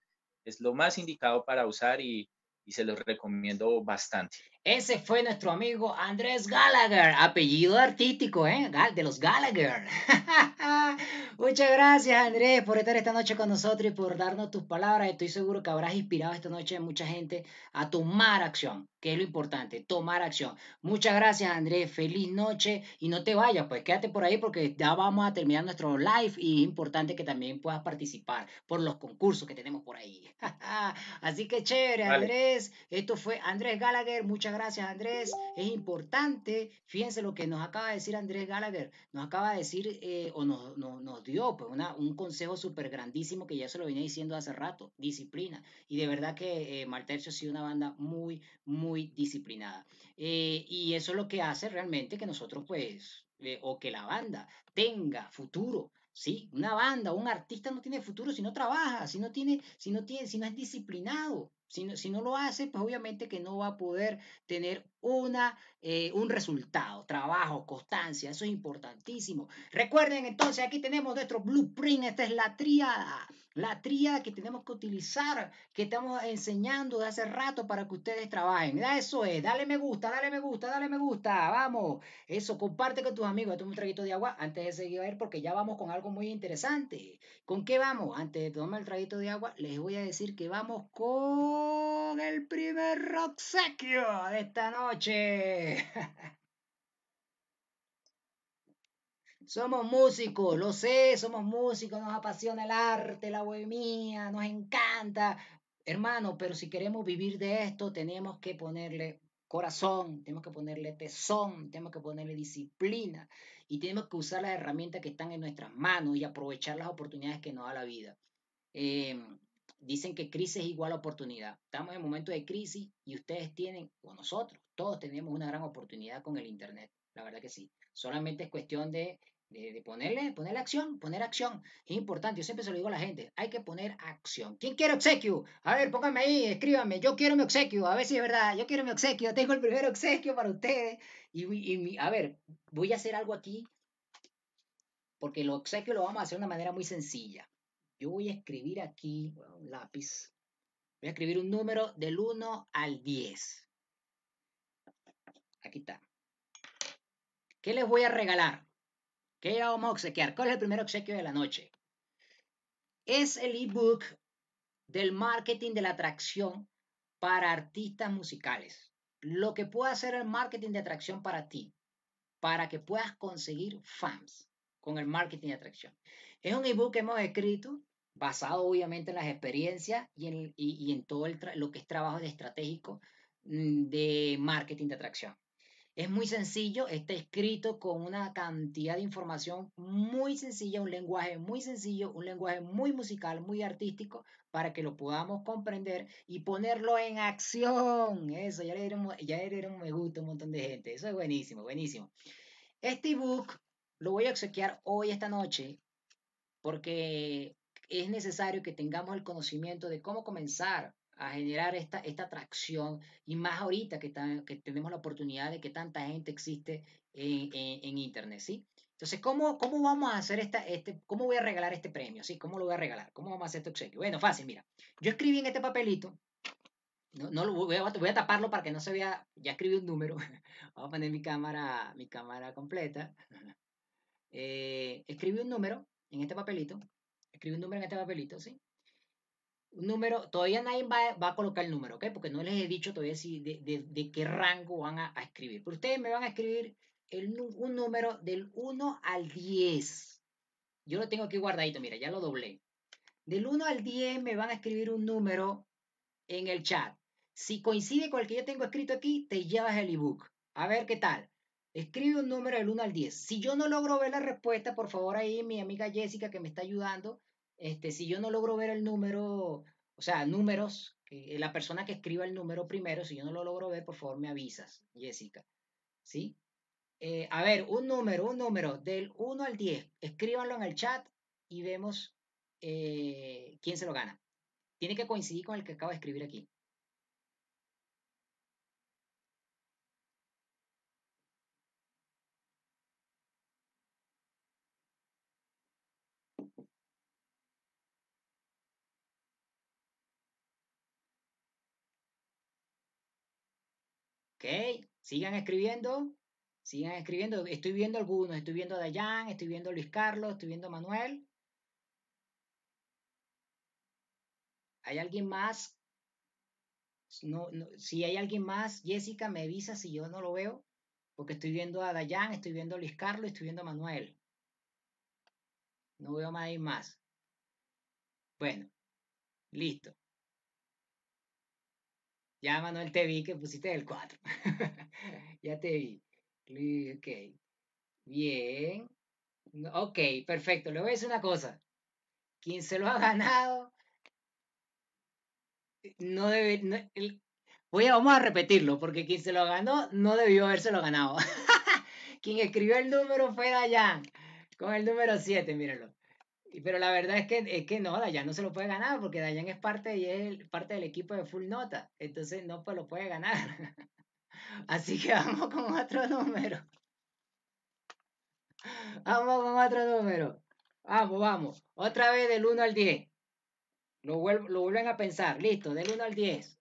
es lo más indicado para usar y, y se los recomiendo bastante. Ese fue nuestro amigo Andrés Gallagher, apellido artístico, ¿eh? De los Gallagher. Muchas gracias, Andrés, por estar esta noche con nosotros y por darnos tus palabras. Estoy seguro que habrás inspirado esta noche a mucha gente a tomar acción, que es lo importante, tomar acción. Muchas gracias, Andrés. Feliz noche y no te vayas, pues quédate por ahí porque ya vamos a terminar nuestro live y es importante que también puedas participar por los concursos que tenemos por ahí. Así que chévere, Andrés. Esto fue Andrés Gallagher. Muchas gracias Andrés, es importante, fíjense lo que nos acaba de decir Andrés Gallagher, nos acaba de decir eh, o nos, nos, dio pues, una, un consejo súper grandísimo que ya se lo venía diciendo hace rato, disciplina. Y de verdad que eh, Maltercio ha sido una banda muy, muy disciplinada. Eh, y eso es lo que hace realmente que nosotros pues, eh, o que la banda tenga futuro, ¿sí? Una banda, un artista no tiene futuro si no trabaja, si no tiene, si no tiene, si no es disciplinado. Si no, lo hace, pues obviamente que no va a poder tener una, eh, un resultado, trabajo, constancia, eso es importantísimo. Recuerden entonces, aquí tenemos nuestro blueprint, esta es la triada la tríada que tenemos que utilizar, que estamos enseñando de hace rato para que ustedes trabajen. eso es, dale me gusta, dale me gusta, dale me gusta, vamos. Eso, comparte con tus amigos. Toma un traguito de agua antes de seguir a ver porque ya vamos con algo muy interesante. ¿Con qué vamos? Antes de tomar el traguito de agua, les voy a decir que vamos con el primer rock de esta noche. Somos músicos, lo sé, somos músicos, nos apasiona el arte, la bohemia, nos encanta. Hermano, pero si queremos vivir de esto, tenemos que ponerle corazón, tenemos que ponerle tesón, tenemos que ponerle disciplina y tenemos que usar las herramientas que están en nuestras manos y aprovechar las oportunidades que nos da la vida. Em, dicen que crisis es igual a oportunidad. Estamos en momento de crisis y ustedes tienen, o nosotros, todos tenemos una gran oportunidad con el Internet. La verdad que sí. Solamente es cuestión de ponerle, ponerle acción, poner acción. Es importante, yo siempre se lo digo a la gente, hay que poner acción. ¿Quién quiere obsequio? A ver, pónganme ahí, escríbanme, yo quiero mi obsequio, a ver si es verdad, yo quiero mi obsequio, tengo el primer obsequio para ustedes. Y, y a ver, voy a hacer algo aquí, porque el obsequio lo vamos a hacer de una manera muy sencilla. Yo voy a escribir aquí, un lápiz, voy a escribir un número del 1 al 10. Aquí está. ¿Qué les voy a regalar? ¿Qué vamos a obsequiar? ¿Cuál es el primer obsequio de la noche? Es el ebook del marketing de la atracción para artistas musicales. Lo que puede hacer el marketing de atracción para ti, para que puedas conseguir fans con el marketing de atracción. Es un ebook que hemos escrito basado obviamente en las experiencias y en, todo lo que es trabajo estratégico mm, de marketing de atracción. Es muy sencillo, está escrito con una cantidad de información muy sencilla, un lenguaje muy sencillo, un lenguaje muy musical, muy artístico, para que lo podamos comprender y ponerlo en acción. Eso, ya le dieron, ya me gusta a un montón de gente. Eso es buenísimo, buenísimo. Este ebook lo voy a obsequiar hoy, esta noche, porque es necesario que tengamos el conocimiento de cómo comenzar a generar esta, esta atracción y más ahorita que, tenemos la oportunidad de que tanta gente existe en, Internet, ¿sí? Entonces, ¿cómo, ¿cómo, vamos a hacer esta, este, cómo voy a regalar este premio? ¿Sí? ¿Cómo lo voy a regalar? ¿Cómo vamos a hacer esto obsequio? Bueno, fácil, mira. Yo escribí en este papelito, no, no lo voy a, taparlo para que no se vea, ya escribí un número, vamos a poner mi cámara, mi cámara completa. Eh, escribí un número en este papelito, escribí un número en este papelito, ¿sí? número, todavía nadie va, va, a colocar el número, ¿ok? Porque no les he dicho todavía si de, de, qué rango van a, escribir. Pero ustedes me van a escribir el, un número del 1 al 10. Yo lo tengo aquí guardadito, mira, ya lo doblé. Del 1 al 10 me van a escribir un número en el chat. Si coincide con el que yo tengo escrito aquí, te llevas el ebook. A ver qué tal. Escribe un número del 1 al 10. Si yo no logro ver la respuesta, por favor ahí mi amiga Jessica que me está ayudando, este, si yo no logro ver el número, o sea, números, la persona que escriba el número primero, si yo no lo logro ver, por favor me avisas, Jessica. ¿Sí? Eh, a ver, un número, un número, del 1 al 10, escríbanlo en el chat y vemos eh, quién se lo gana. Tiene que coincidir con el que acabo de escribir aquí. sigan escribiendo, sigan escribiendo. Estoy viendo algunos, estoy viendo a Dayan, estoy viendo a Luis Carlos, estoy viendo a Manuel. ¿Hay alguien más? si hay alguien más, Jessica, me avisa si yo no lo veo, porque estoy viendo a Dayan, estoy viendo a Luis Carlos, estoy viendo a Manuel. No veo más más. Bueno, listo. Ya, Manuel, te vi que pusiste el 4. ya te vi. ok. Bien. Ok, perfecto. Le voy a decir una cosa. Quien se lo ha ganado, eh, no debe... voy a, vamos a repetirlo, porque quien se lo ganó no debió haberse lo ganado. quien escribió el número fue Dayan, con el número 7, mírenlo. Pero la verdad es que, que no, Dayan no se lo puede ganar porque Dayan es parte y es parte del equipo de Full Nota. Entonces no pues, lo puede ganar. Así que vamos con otro número. Vamos con otro número. Vamos, vamos. Otra vez del 1 al 10. Lo, lo vuelven a pensar. Listo, del 1 al 10.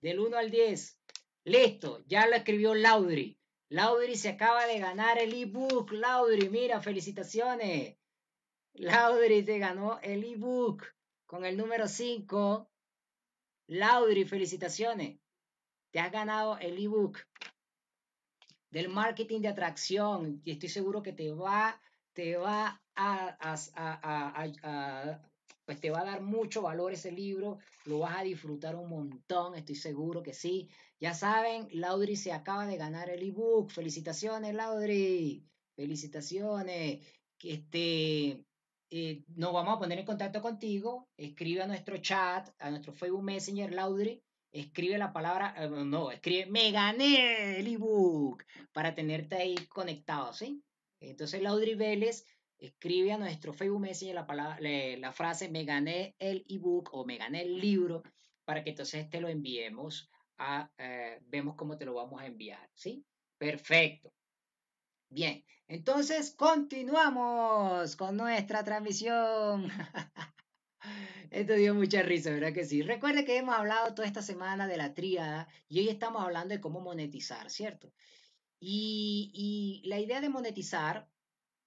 Del 1 al 10. Listo, ya lo escribió Laudry. Laudry se acaba de ganar el e-book. Laudry, mira, felicitaciones. Laudri te ganó el ebook con el número 5. Laudri, felicitaciones. Te has ganado el ebook del marketing de atracción y estoy seguro que te va, te va a, pues te va a dar mucho valor ese libro, lo vas a disfrutar un montón, estoy seguro que sí. Ya saben, Laudri se acaba de ganar el ebook. Felicitaciones, Laudri. Felicitaciones. que Este, eh, nos vamos a poner en contacto contigo, escribe a nuestro chat, a nuestro Facebook Messenger, Laudri, escribe la palabra, eh, no, escribe, me gané el ebook para tenerte ahí conectado, ¿sí? Entonces Laudri Vélez escribe a nuestro Facebook Messenger la, palabra, frase, me gané el ebook o me gané el libro, para que entonces te lo enviemos a, eh, vemos cómo te lo vamos a enviar, ¿sí? Perfecto. Bien, entonces continuamos con nuestra transmisión. Esto dio mucha risa, ¿verdad que sí? Recuerde que hemos hablado toda esta semana de la tríada y hoy estamos hablando de cómo monetizar, ¿cierto? Y, la idea de monetizar,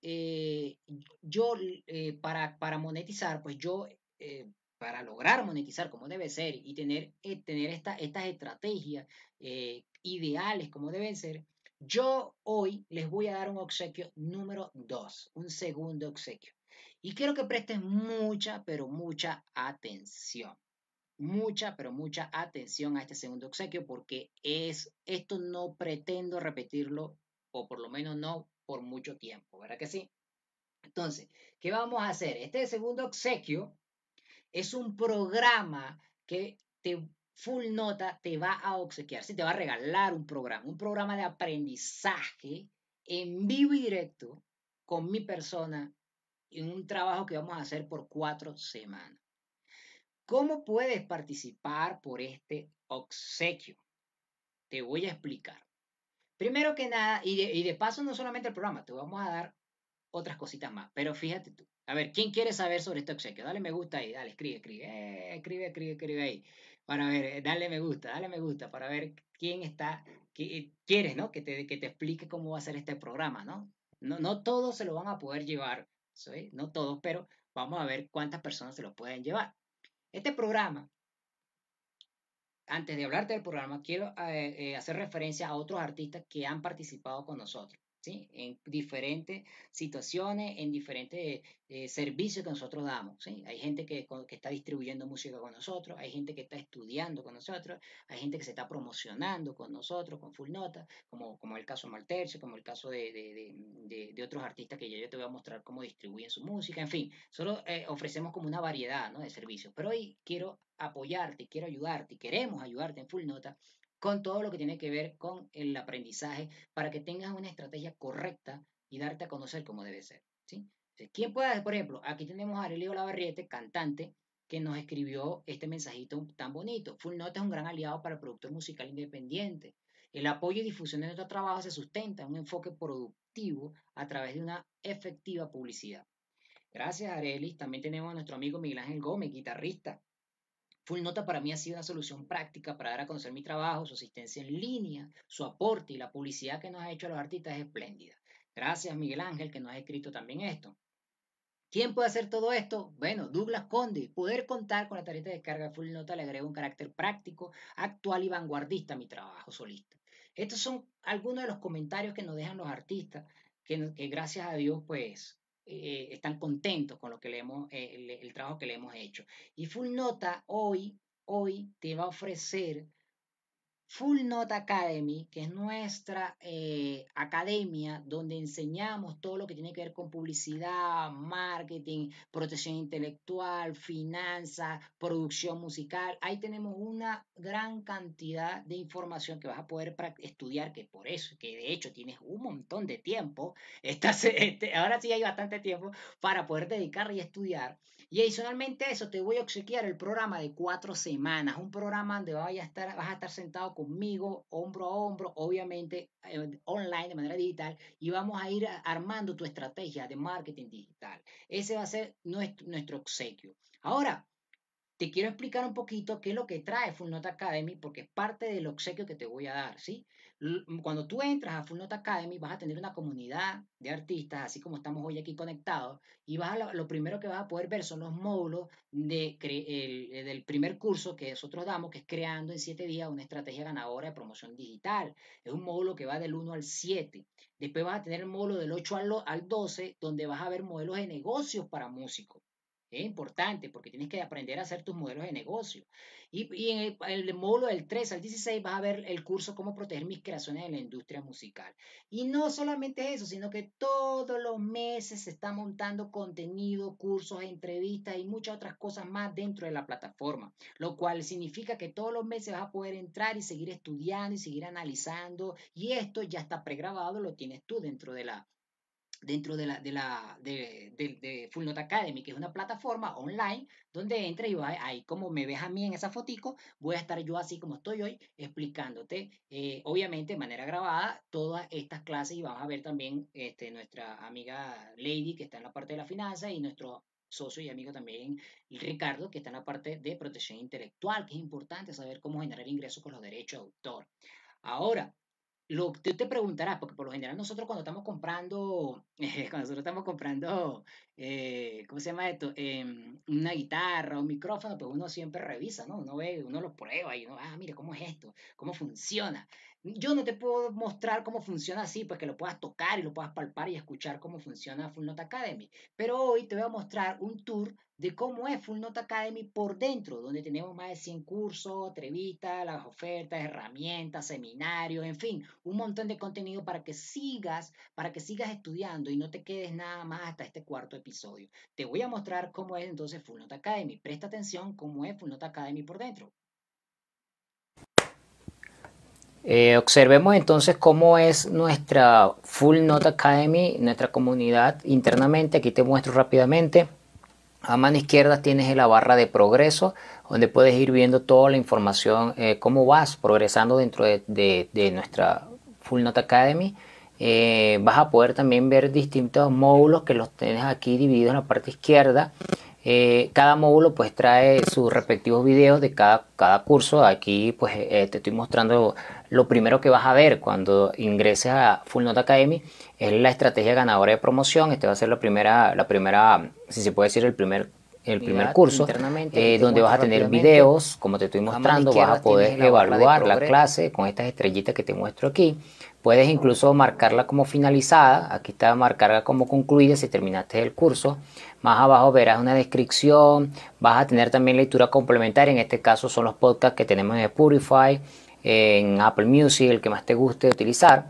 eh, yo eh, para, para, monetizar, pues yo, eh, para lograr monetizar como debe ser y tener, tener estas estrategias ideales como deben ser, yo hoy les voy a dar un obsequio número 2, un segundo obsequio. Y quiero que presten mucha, pero mucha atención. Mucha, pero mucha atención a este segundo obsequio porque es, esto no pretendo repetirlo, o por lo menos no por mucho tiempo, ¿verdad que sí? Entonces, ¿qué vamos a hacer? Este segundo obsequio es un programa que te Full Nota te va a obsequiar, sí, te va a regalar un programa, un programa de aprendizaje en vivo y directo con mi persona en un trabajo que vamos a hacer por cuatro semanas. ¿Cómo puedes participar por este obsequio? Te voy a explicar. Primero que nada, y de, paso no solamente el programa, te vamos a dar otras cositas más, pero fíjate tú. A ver, ¿quién quiere saber sobre este obsequio? Dale me gusta ahí, dale, escribe, escribe, eh, escribe, escribe, escribe ahí para ver, eh, dale me gusta, dale me gusta, para ver quién está, que quieres, ¿no? Que te, que te explique cómo va a ser este programa, ¿no? No, no todos se lo van a poder llevar, soy, no todos, pero vamos a ver cuántas personas se lo pueden llevar. Este programa, antes de hablarte del programa, quiero eh, eh, hacer referencia a otros artistas que han participado con nosotros en diferentes situaciones, en diferentes eh, servicios que nosotros damos. Hay gente que, está distribuyendo música con nosotros, hay gente que está estudiando con nosotros, hay gente que se está promocionando con nosotros, con Full Nota, como, como el caso Maltercio, como el caso de, otros artistas que ya yo te voy a mostrar cómo distribuyen su música, en fin, solo eh, ofrecemos como una variedad de servicios. Pero hoy quiero apoyarte, quiero ayudarte, queremos ayudarte en Full Nota con todo lo que tiene que ver con el aprendizaje para que tengas una estrategia correcta y darte a conocer cómo debe ser. ¿sí? ¿Quién puede, por ejemplo, aquí tenemos a Arelio Lavarriete, cantante, que nos escribió este mensajito tan bonito. Full Note es un gran aliado para el productor musical independiente. El apoyo y difusión de nuestro trabajo se sustenta en un enfoque productivo a través de una efectiva publicidad. Gracias, Arelis. También tenemos a nuestro amigo Miguel Ángel Gómez, guitarrista, Full Nota para mí ha sido una solución práctica para dar a conocer mi trabajo, su asistencia en línea, su aporte y la publicidad que nos ha hecho a los artistas es espléndida. Gracias Miguel Ángel que nos ha escrito también esto. ¿Quién puede hacer todo esto? Bueno, Douglas Conde. Poder contar con la tarjeta de descarga de Full Nota le agrega un carácter práctico, actual y vanguardista a mi trabajo solista. Estos son algunos de los comentarios que nos dejan los artistas, que gracias a Dios, pues eh, están contentos con lo que le hemos, eh, el, trabajo que le hemos hecho. Y Full Nota hoy, hoy te va a ofrecer Full Note Academy, que es nuestra eh, academia donde enseñamos todo lo que tiene que ver con publicidad, marketing, protección intelectual, finanzas, producción musical. Ahí tenemos una gran cantidad de información que vas a poder estudiar, que por eso, que de hecho tienes un montón de tiempo, estás, este, ahora sí hay bastante tiempo para poder dedicar y estudiar y adicionalmente a eso, te voy a obsequiar el programa de cuatro semanas, un programa donde vas a estar, vas a estar sentado conmigo, hombro a hombro, obviamente eh, online, de manera digital, y vamos a ir armando tu estrategia de marketing digital. Ese va a ser nuestro, nuestro obsequio. Ahora, te quiero explicar un poquito qué es lo que trae Full Note Academy, porque es parte del obsequio que te voy a dar, ¿sí? Mm, cuando tú entras a Full Note Academy vas a tener una comunidad de artistas, así como estamos hoy aquí conectados, y vas lo, primero que vas a poder ver son los módulos de eh, del primer curso que nosotros damos, que es creando en 7 días una estrategia ganadora de promoción digital. Es un módulo que va del 1 al 7. Después vas a tener el módulo del 8 al, al 12, donde vas a ver modelos de negocios para músicos. Es importante porque tienes que aprender a hacer tus modelos de negocio. Y, en, el, módulo del 3 al 16 vas a ver el curso Cómo proteger mis creaciones en la industria musical. Y no solamente eso, sino que todos los meses se está montando contenido, cursos, entrevistas y muchas otras cosas más dentro de la plataforma. Lo cual significa que todos los meses vas a poder entrar y seguir estudiando y seguir analizando. Y esto ya está pregrabado, lo tienes tú dentro de la, dentro de la, de la Full Note Academy, que es una plataforma online donde entra y va, ahí como me ves a mí en esa fotico, voy a estar yo así como estoy hoy explicándote, eh, obviamente de manera grabada, todas estas clases y vamos a ver también este, nuestra amiga Lady que está en la parte de la finanza y nuestro socio y amigo también Ricardo, que está en la parte de protección intelectual, que es importante saber cómo generar ingresos con los derechos de autor. Ahora, lo, tú te preguntarás, porque por lo general nosotros cuando estamos comprando, eh, cuando nosotros estamos comprando, eh, ¿cómo se llama esto? Em, una guitarra, o un micrófono, pues uno siempre revisa, ¿no? Uno ve, uno lo prueba y uno, ah, mire ¿cómo es esto? ¿Cómo funciona? Yo no te puedo mostrar cómo funciona así, pues que lo puedas tocar y lo puedas palpar y escuchar cómo funciona Full Note Academy. Pero hoy te voy a mostrar un tour de cómo es Full Note Academy por dentro, donde tenemos más de 100 cursos, entrevistas, las ofertas, herramientas, seminarios, en fin, un montón de contenido para que sigas, para que sigas estudiando y no te quedes nada más hasta este cuarto episodio. Te voy a mostrar cómo es entonces Full Note Academy. Presta atención cómo es Full Note Academy por dentro. Eh, observemos entonces cómo es nuestra Full Note Academy, nuestra comunidad internamente. Aquí te muestro rápidamente. A mano izquierda tienes la barra de progreso, donde puedes ir viendo toda la información, eh, cómo vas progresando dentro de, nuestra Full Note Academy. Eh, vas a poder también ver distintos módulos que los tienes aquí divididos en la parte izquierda. cada módulo pues trae sus respectivos videos de cada, cada curso. Aquí pues te estoy mostrando lo primero que vas a ver cuando ingreses a Full Note Academy es la estrategia ganadora de promoción. Este va a ser la primera, la primera si se puede decir, el primer el primer curso, eh, donde vas a tener videos, como te estoy mostrando, vas a poder evaluar la clase con estas estrellitas que te muestro aquí. Puedes incluso marcarla como finalizada, aquí está marcarla como concluida si terminaste el curso. Más abajo verás una descripción, vas a tener también lectura complementaria, en este caso son los podcasts que tenemos en Spotify en Apple Music, el que más te guste utilizar.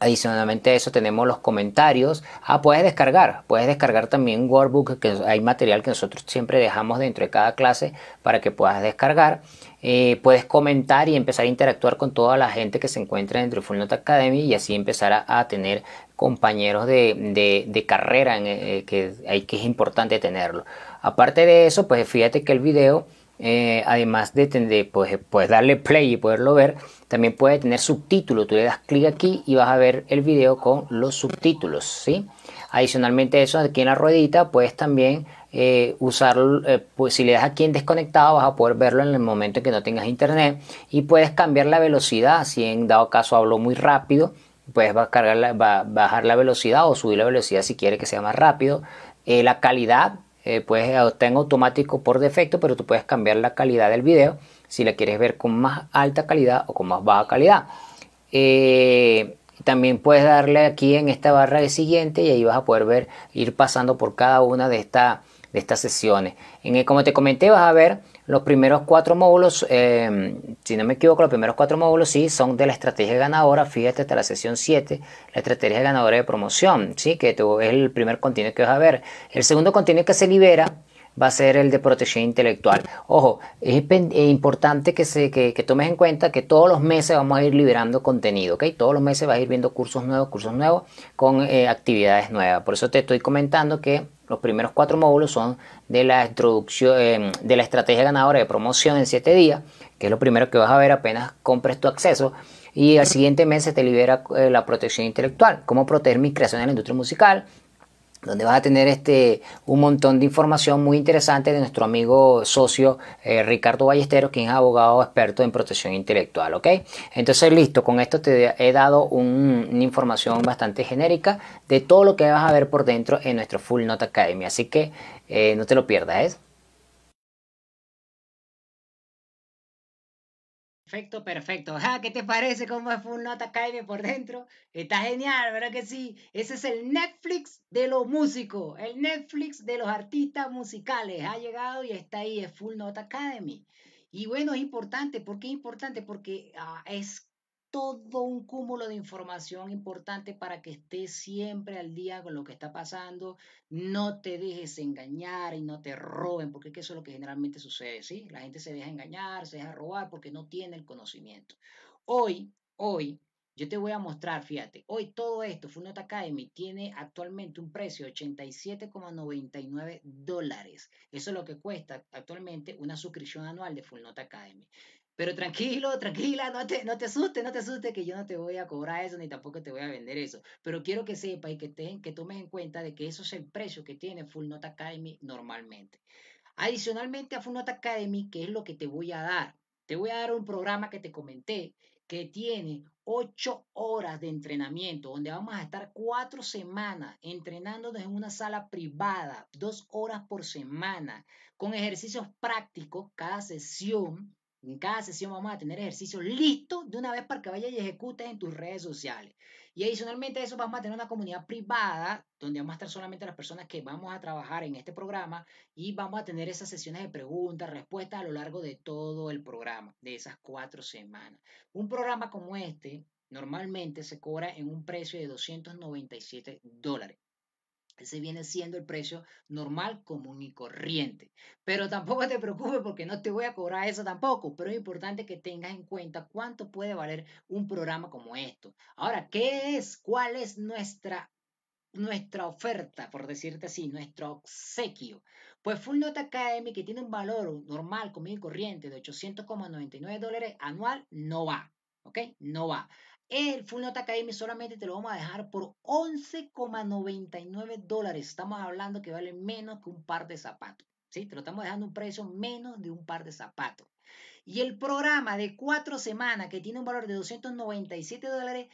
Adicionalmente a eso tenemos los comentarios. Ah, puedes descargar. Puedes descargar también Wordbook workbook, que hay material que nosotros siempre dejamos dentro de cada clase para que puedas descargar. Eh, puedes comentar y empezar a interactuar con toda la gente que se encuentra dentro de Full Note Academy y así empezar a, tener compañeros de, carrera eh, que, hay, que es importante tenerlo. Aparte de eso, pues fíjate que el video eh, además de tener, pues, darle play y poderlo ver, también puede tener subtítulos. Tú le das clic aquí y vas a ver el video con los subtítulos. ¿sí? Adicionalmente eso, aquí en la ruedita puedes también eh, usarlo. Eh, pues si le das aquí en desconectado vas a poder verlo en el momento en que no tengas internet y puedes cambiar la velocidad, si en dado caso hablo muy rápido, puedes bajar la, bajar la velocidad o subir la velocidad si quieres que sea más rápido. la calidad eh, pues en eh, automático por defecto, pero tú puedes cambiar la calidad del video si la quieres ver con más alta calidad o con más baja calidad. Eh, también puedes darle aquí en esta barra de siguiente y ahí vas a poder ver, ir pasando por cada una de, esta, de estas sesiones. En como te comenté, vas a ver los primeros cuatro módulos, eh, si no me equivoco, los primeros cuatro módulos sí son de la estrategia ganadora, fíjate hasta la sesión 7, la estrategia ganadora de promoción, ¿sí? que es el primer contenido que vas a ver. El segundo contenido que se libera va a ser el de protección intelectual. Ojo, es importante que, se, tomes en cuenta que todos los meses vamos a ir liberando contenido, ¿ok? Todos los meses vas a ir viendo cursos nuevos, cursos nuevos con eh, actividades nuevas. Por eso te estoy comentando que los primeros cuatro módulos son de la introducción, em, de la estrategia ganadora de promoción en 7 días, que es lo primero que vas a ver apenas compres tu acceso. Y al siguiente mes se te libera eh, la protección intelectual, cómo proteger mis creaciones en la industria musical, donde vas a tener este, un montón de información muy interesante de nuestro amigo socio eh, Ricardo Ballesteros, quien es abogado experto en protección intelectual. ¿ok? Entonces, listo, con esto te he dado una información bastante genérica de todo lo que vas a ver por dentro en nuestro Full Note Academy. Así que eh, no te lo pierdas. ¿eh? Perfecto, perfecto. Ah, ¿Qué te parece cómo es Full Note Academy por dentro? Está genial, ¿verdad que sí? Ese es el Netflix de los músicos, el Netflix de los artistas musicales. Ha llegado y está ahí, es Full Note Academy. Y bueno, es importante. ¿Por qué es importante? Porque ah, es todo un cúmulo de información importante para que estés siempre al día con lo que está pasando, no te dejes engañar y no te roben, porque es que eso es lo que generalmente sucede, ¿sí? La gente se deja engañar, se deja robar porque no tiene el conocimiento. Hoy, hoy, yo te voy a mostrar, fíjate, hoy todo esto, Full Note Academy, tiene actualmente un precio de 87,99 dólares. Eso es lo que cuesta actualmente una suscripción anual de Full Note Academy. Pero tranquilo, tranquila, no te, no te asustes, no te asuste que yo no te voy a cobrar eso ni tampoco te voy a vender eso. Pero quiero que sepas y que, te, que tomes en cuenta de que eso es el precio que tiene Full Note Academy normalmente. Adicionalmente a Full Note Academy, ¿qué es lo que te voy a dar? Te voy a dar un programa que te comenté que tiene ocho horas de entrenamiento, donde vamos a estar cuatro semanas entrenándonos en una sala privada, dos horas por semana, con ejercicios prácticos cada sesión en cada sesión vamos a tener ejercicios listos de una vez para que vayas y ejecutes en tus redes sociales. Y adicionalmente a eso vamos a tener una comunidad privada donde vamos a estar solamente las personas que vamos a trabajar en este programa y vamos a tener esas sesiones de preguntas, respuestas a lo largo de todo el programa, de esas cuatro semanas. Un programa como este normalmente se cobra en un precio de 297 dólares. Ese viene siendo el precio normal, común y corriente. Pero tampoco te preocupes porque no te voy a cobrar eso tampoco. Pero es importante que tengas en cuenta cuánto puede valer un programa como esto. Ahora, ¿qué es? ¿Cuál es nuestra nuestra oferta, por decirte así, nuestro obsequio. Pues Full Note Academy, que tiene un valor normal, común y corriente de 800,99 dólares anual, no va. ¿Ok? No va. El Full Nota Academy solamente te lo vamos a dejar por 11,99 dólares. Estamos hablando que vale menos que un par de zapatos. ¿sí? Te lo estamos dejando un precio menos de un par de zapatos. Y el programa de cuatro semanas que tiene un valor de 297 dólares,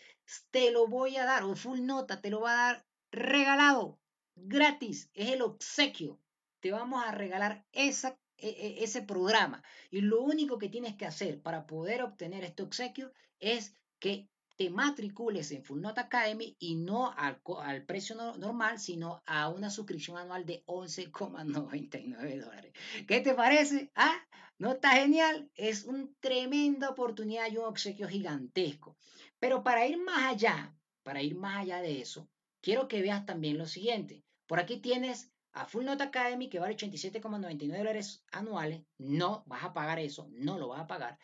te lo voy a dar, o Full Nota te lo va a dar regalado, gratis, es el obsequio. Te vamos a regalar esa, e, e, ese programa. Y lo único que tienes que hacer para poder obtener este obsequio es que te matricules en Full Note Academy y no al, precio normal, sino a una suscripción anual de 11,99 dólares. ¿Qué te parece? ¿Ah? ¿No está genial? Es una tremenda oportunidad y un obsequio gigantesco. Pero para ir más allá, para ir más allá de eso, quiero que veas también lo siguiente. Por aquí tienes a Full Note Academy que vale 87,99 dólares anuales. No vas a pagar eso, no lo vas a pagar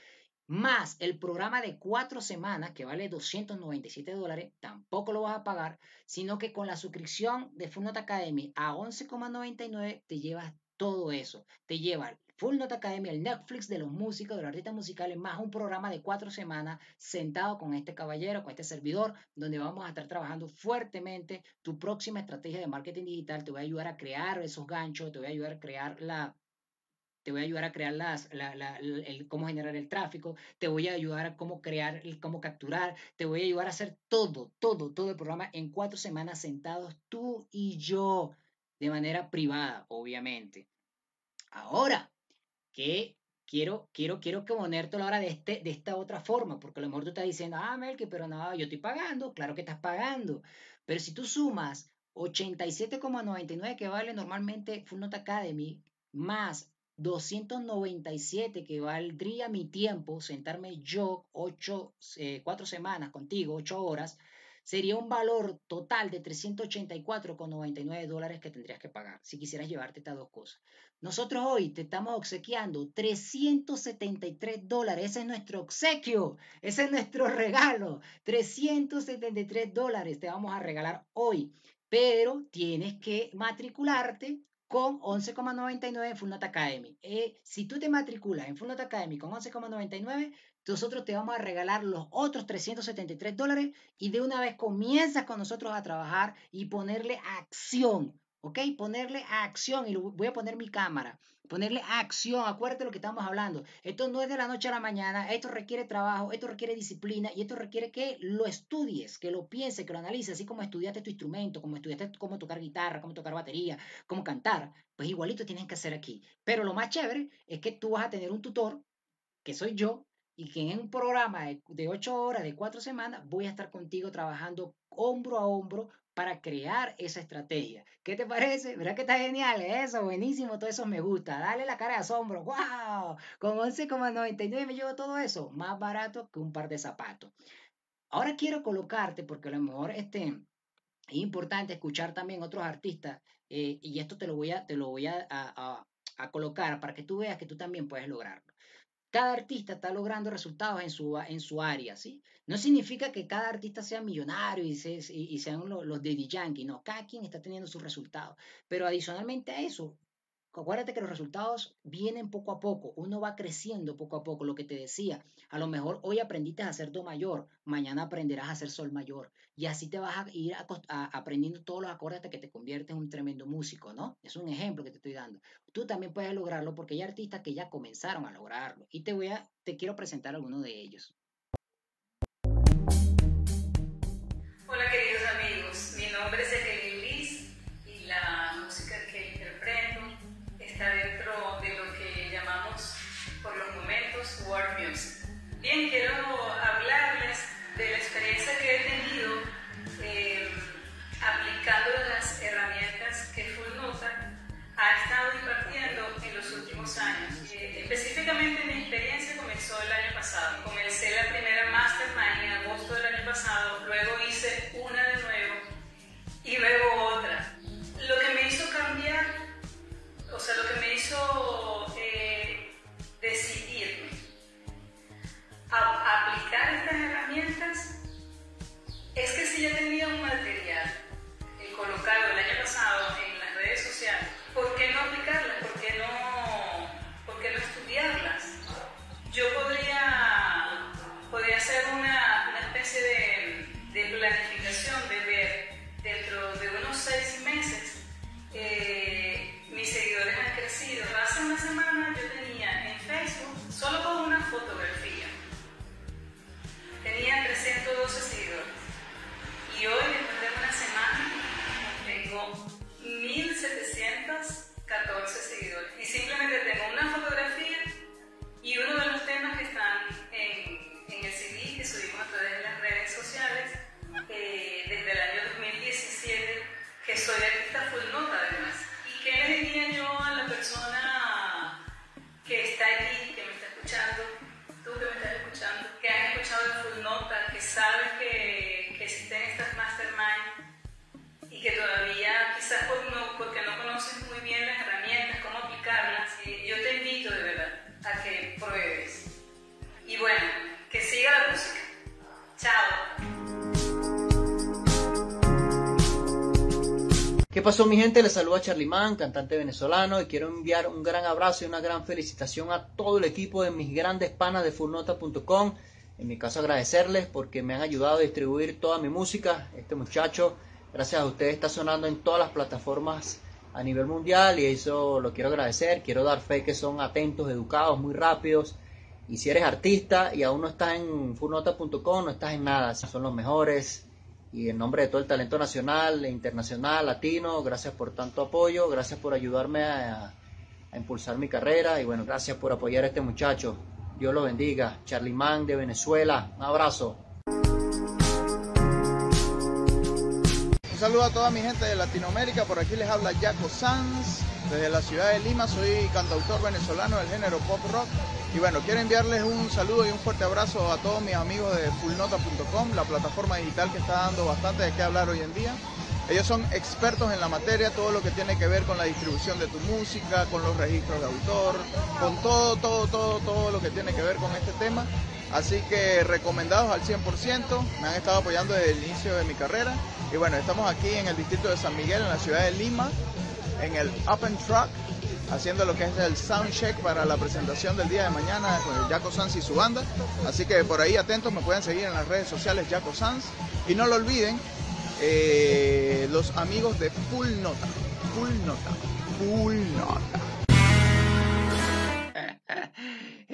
más el programa de cuatro semanas que vale 297 dólares, tampoco lo vas a pagar, sino que con la suscripción de Full Note Academy a 11,99 te llevas todo eso. Te lleva Full Note Academy, el Netflix de los músicos, de los artistas musicales, más un programa de cuatro semanas sentado con este caballero, con este servidor, donde vamos a estar trabajando fuertemente tu próxima estrategia de marketing digital. Te voy a ayudar a crear esos ganchos, te voy a ayudar a crear la te voy a ayudar a crear las, el, cómo generar el tráfico, te voy a ayudar a cómo crear, cómo capturar, te voy a ayudar a hacer todo, todo, todo el programa en cuatro semanas sentados tú y yo, de manera privada, obviamente. Ahora, que quiero, quiero, quiero que ponértelo ahora de, este, de esta otra forma, porque a lo mejor tú estás diciendo, ah, Melky, pero nada, yo estoy pagando, claro que estás pagando, pero si tú sumas 87,99 que vale normalmente Full Note Academy, más 297 que valdría mi tiempo, sentarme yo ocho, eh, cuatro semanas contigo, ocho horas, sería un valor total de 384,99 dólares que tendrías que pagar si quisieras llevarte estas dos cosas. Nosotros hoy te estamos obsequiando 373 dólares. Ese es nuestro obsequio, ese es nuestro regalo. 373 dólares te vamos a regalar hoy, pero tienes que matricularte con 11,99 en Full Academy. Eh, si tú te matriculas en Full Note Academy con 11,99, nosotros te vamos a regalar los otros 373 dólares y de una vez comienzas con nosotros a trabajar y ponerle acción ¿Ok? Ponerle acción, y voy a poner mi cámara, ponerle acción, acuérdate lo que estamos hablando. Esto no es de la noche a la mañana, esto requiere trabajo, esto requiere disciplina y esto requiere que lo estudies, que lo pienses, que lo analices, así como estudiaste tu instrumento, como estudiaste cómo tocar guitarra, cómo tocar batería, cómo cantar, pues igualito tienes que hacer aquí. Pero lo más chévere es que tú vas a tener un tutor, que soy yo, y que en un programa de, ocho horas, de cuatro semanas, voy a estar contigo trabajando hombro a hombro para crear esa estrategia. ¿Qué te parece? ¿Verdad que está genial? Eso, buenísimo, todo eso me gusta. Dale la cara de asombro. ¡Wow! Con 11,99 me llevo todo eso. Más barato que un par de zapatos. Ahora quiero colocarte, porque a lo mejor este, es importante escuchar también otros artistas, eh, y esto te lo voy a, te lo voy a, a colocar para que tú veas que tú también puedes lograr. Cada artista está logrando resultados en su, en su área, ¿sí? No significa que cada artista sea millonario y, y, sean los, los de Yankee, no, cada quien está teniendo sus resultados. Pero adicionalmente a eso, Acuérdate que los resultados vienen poco a poco, uno va creciendo poco a poco, lo que te decía, a lo mejor hoy aprendiste a hacer do mayor, mañana aprenderás a hacer sol mayor y así te vas a ir aprendiendo todos los acordes hasta que te conviertes en un tremendo músico, ¿no? Es un ejemplo que te estoy dando. Tú también puedes lograrlo porque hay artistas que ya comenzaron a lograrlo y te voy a, te quiero presentar algunos de ellos. pasó mi gente? Les saluda Charly Man, cantante venezolano, y quiero enviar un gran abrazo y una gran felicitación a todo el equipo de mis grandes panas de fullnota.com. En mi caso agradecerles porque me han ayudado a distribuir toda mi música. Este muchacho, gracias a ustedes, está sonando en todas las plataformas a nivel mundial y eso lo quiero agradecer. Quiero dar fe que son atentos, educados, muy rápidos. Y si eres artista y aún no estás en fullnota.com, no estás en nada. Son los mejores y en nombre de todo el talento nacional, e internacional, latino, gracias por tanto apoyo, gracias por ayudarme a, impulsar mi carrera y bueno, gracias por apoyar a este muchacho. Dios lo bendiga. Mann de Venezuela, un abrazo. Un saludo a toda mi gente de Latinoamérica, por aquí les habla Jaco Sanz, desde la ciudad de Lima, soy cantautor venezolano del género pop rock y bueno, quiero enviarles un saludo y un fuerte abrazo a todos mis amigos de fullnota.com, la plataforma digital que está dando bastante de qué hablar hoy en día. Ellos son expertos en la materia, todo lo que tiene que ver con la distribución de tu música, con los registros de autor, con todo, todo, todo, todo lo que tiene que ver con este tema. Así que recomendados al 100%, me han estado apoyando desde el inicio de mi carrera. Y bueno, estamos aquí en el distrito de San Miguel, en la ciudad de Lima, en el Up and Truck, haciendo lo que es el sound check para la presentación del día de mañana con Jaco Sanz y su banda. Así que por ahí atentos, me pueden seguir en las redes sociales Jaco Sanz. Y no lo olviden, eh, los amigos de Full Nota. Full Nota. Full Nota.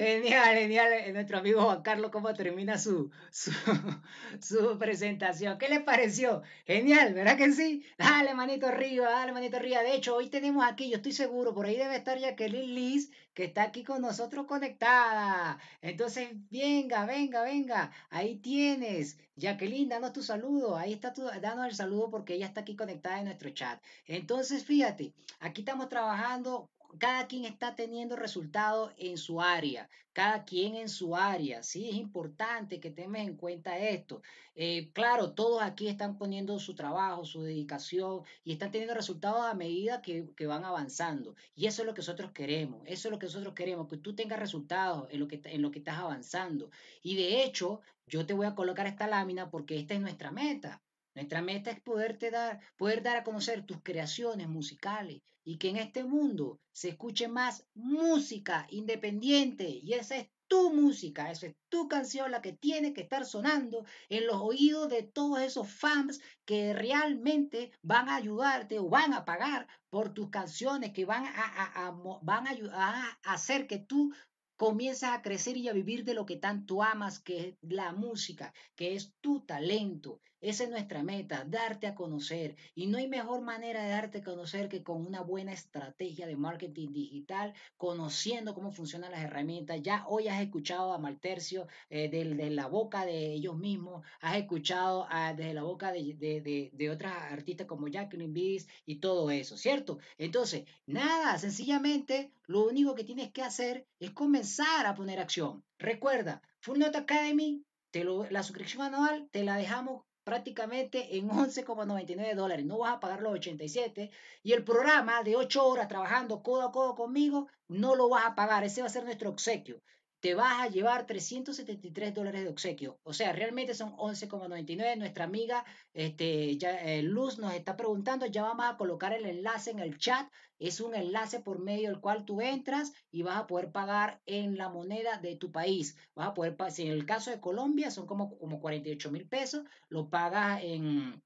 Genial, genial. Eh, nuestro amigo Juan Carlos, ¿cómo termina su, su, presentación? ¿Qué les pareció? Genial, ¿verdad que sí? Dale, manito arriba, dale, manito arriba. De hecho, hoy tenemos aquí, yo estoy seguro, por ahí debe estar Jacqueline Liz, que está aquí con nosotros conectada. Entonces, venga, venga, venga. Ahí tienes. Jacqueline, danos tu saludo. Ahí está tu, danos el saludo porque ella está aquí conectada en nuestro chat. Entonces, fíjate, aquí estamos trabajando cada quien está teniendo resultados en su área, cada quien en su área, ¿sí? Es importante que tengas en cuenta esto. Eh, claro, todos aquí están poniendo su trabajo, su dedicación y están teniendo resultados a medida que, que, van avanzando. Y eso es lo que nosotros queremos, eso es lo que nosotros queremos, que tú tengas resultados en lo que, en lo que estás avanzando. Y de hecho, yo te voy a colocar esta lámina porque esta es nuestra meta. Nuestra meta es poderte dar, poder dar a conocer tus creaciones musicales y que en este mundo se escuche más música independiente. Y esa es tu música, esa es tu canción la que tiene que estar sonando en los oídos de todos esos fans que realmente van a ayudarte o van a pagar por tus canciones, que van a, van a hacer que tú comienzas a crecer y a vivir de lo que tanto amas, que es la música, que es tu talento. Esa es nuestra meta, darte a conocer. Y no hay mejor manera de darte a conocer que con una buena estrategia de marketing digital, conociendo cómo funcionan las herramientas. Ya hoy has escuchado a Maltercio eh, desde de, la boca de ellos mismos, has escuchado desde la boca de, de, otras artistas como Jacqueline Bees y todo eso, ¿cierto? Entonces, nada, sencillamente lo único que tienes que hacer es comenzar a poner acción. Recuerda, Full Note Academy, te la suscripción anual te la dejamos prácticamente en 11,99 dólares. No vas a pagar los 87. Y el programa de 8 horas trabajando codo a codo conmigo, no lo vas a pagar. Ese va a ser nuestro obsequio te vas a llevar 373 dólares de obsequio. O sea, realmente son 11,99. Nuestra amiga este, ya, eh, Luz nos está preguntando, ya vamos a colocar el enlace en el chat. Es un enlace por medio del cual tú entras y vas a poder pagar en la moneda de tu país. Vas a poder, si en el caso de Colombia son como, como 48 mil pesos, lo pagas en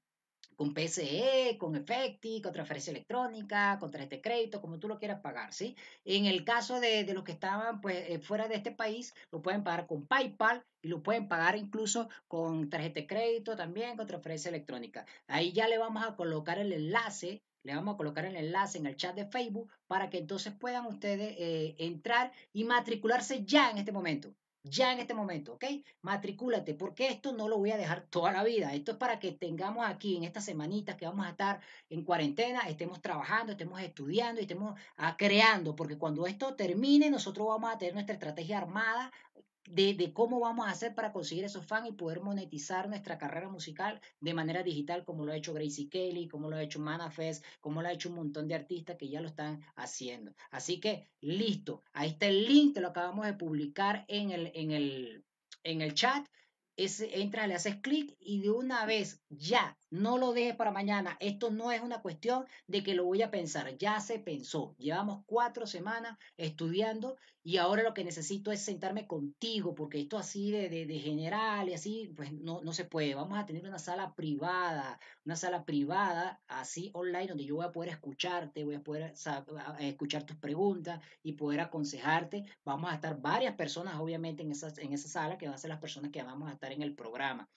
con PSE, con Efecti, con transferencia electrónica, con tarjeta de crédito, como tú lo quieras pagar, ¿sí? En el caso de, los que estaban pues, eh, fuera de este país, lo pueden pagar con PayPal y lo pueden pagar incluso con tarjeta de crédito también, con transferencia electrónica. Ahí ya le vamos a colocar el enlace le vamos a colocar el enlace en el chat de Facebook para que entonces puedan ustedes eh, entrar y matricularse ya en este momento ya en este momento, ¿ok? Matricúlate, porque esto no lo voy a dejar toda la vida. Esto es para que tengamos aquí en estas semanitas que vamos a estar en cuarentena, estemos trabajando, estemos estudiando y estemos ah, creando, porque cuando esto termine, nosotros vamos a tener nuestra estrategia armada de, cómo vamos a hacer para conseguir esos fans y poder monetizar nuestra carrera musical de manera digital, como lo ha hecho Gracie Kelly, como lo ha hecho Manafest, como lo ha hecho un montón de artistas que ya lo están haciendo. Así que, listo. Ahí está el link que lo acabamos de publicar en el, en el, en el chat. Es, entras, le haces clic y de una vez ya no lo dejes para mañana. Esto no es una cuestión de que lo voy a pensar. Ya se pensó. Llevamos cuatro semanas estudiando y ahora lo que necesito es sentarme contigo porque esto así de, de, general y así, pues no, se puede. Vamos a tener una sala privada, una sala privada así online donde yo voy a poder escucharte, voy a poder escuchar tus preguntas y poder aconsejarte. Vamos a estar varias personas, obviamente, en esa, en esa sala que van a ser las personas que vamos a estar en el programa.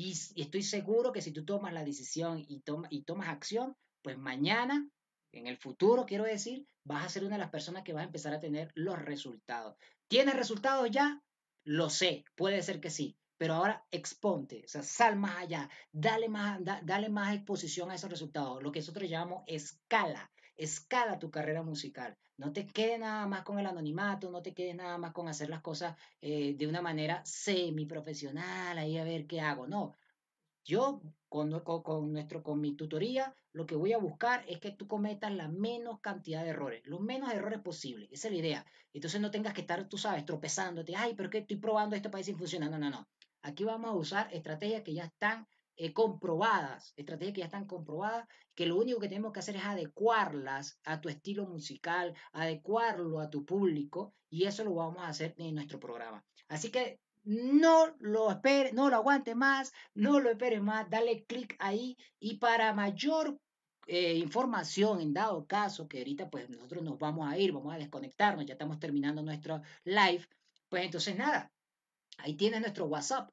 Y, estoy seguro que si tú tomas la decisión y, tomas acción, pues mañana, en el futuro, quiero decir, vas a ser una de las personas que vas a empezar a tener los resultados. ¿Tienes resultados ya? Lo sé, puede ser que sí, pero ahora exponte, o sea, sal más allá, dale más, dale más exposición a esos resultados, lo que nosotros llamamos escala escala tu carrera musical. No te quedes nada más con el anonimato, no te quedes nada más con hacer las cosas eh, de una manera semiprofesional, ahí a ver qué hago. No, yo con, con, nuestro, con mi tutoría lo que voy a buscar es que tú cometas la menos cantidad de errores, los menos errores posibles. Esa es la idea. Entonces no tengas que estar, tú sabes, tropezándote. Ay, pero que estoy probando esto para ver si funciona. No, no, no. Aquí vamos a usar estrategias que ya están eh, comprobadas, estrategias que ya están comprobadas, que lo único que tenemos que hacer es adecuarlas a tu estilo musical, adecuarlo a tu público, y eso lo vamos a hacer en nuestro programa. Así que no lo esperes, no lo aguante más, no lo esperes más, dale clic ahí y para mayor eh, información en dado caso que ahorita pues nosotros nos vamos a ir, vamos a desconectarnos, ya estamos terminando nuestro live, pues entonces nada, ahí tienes nuestro WhatsApp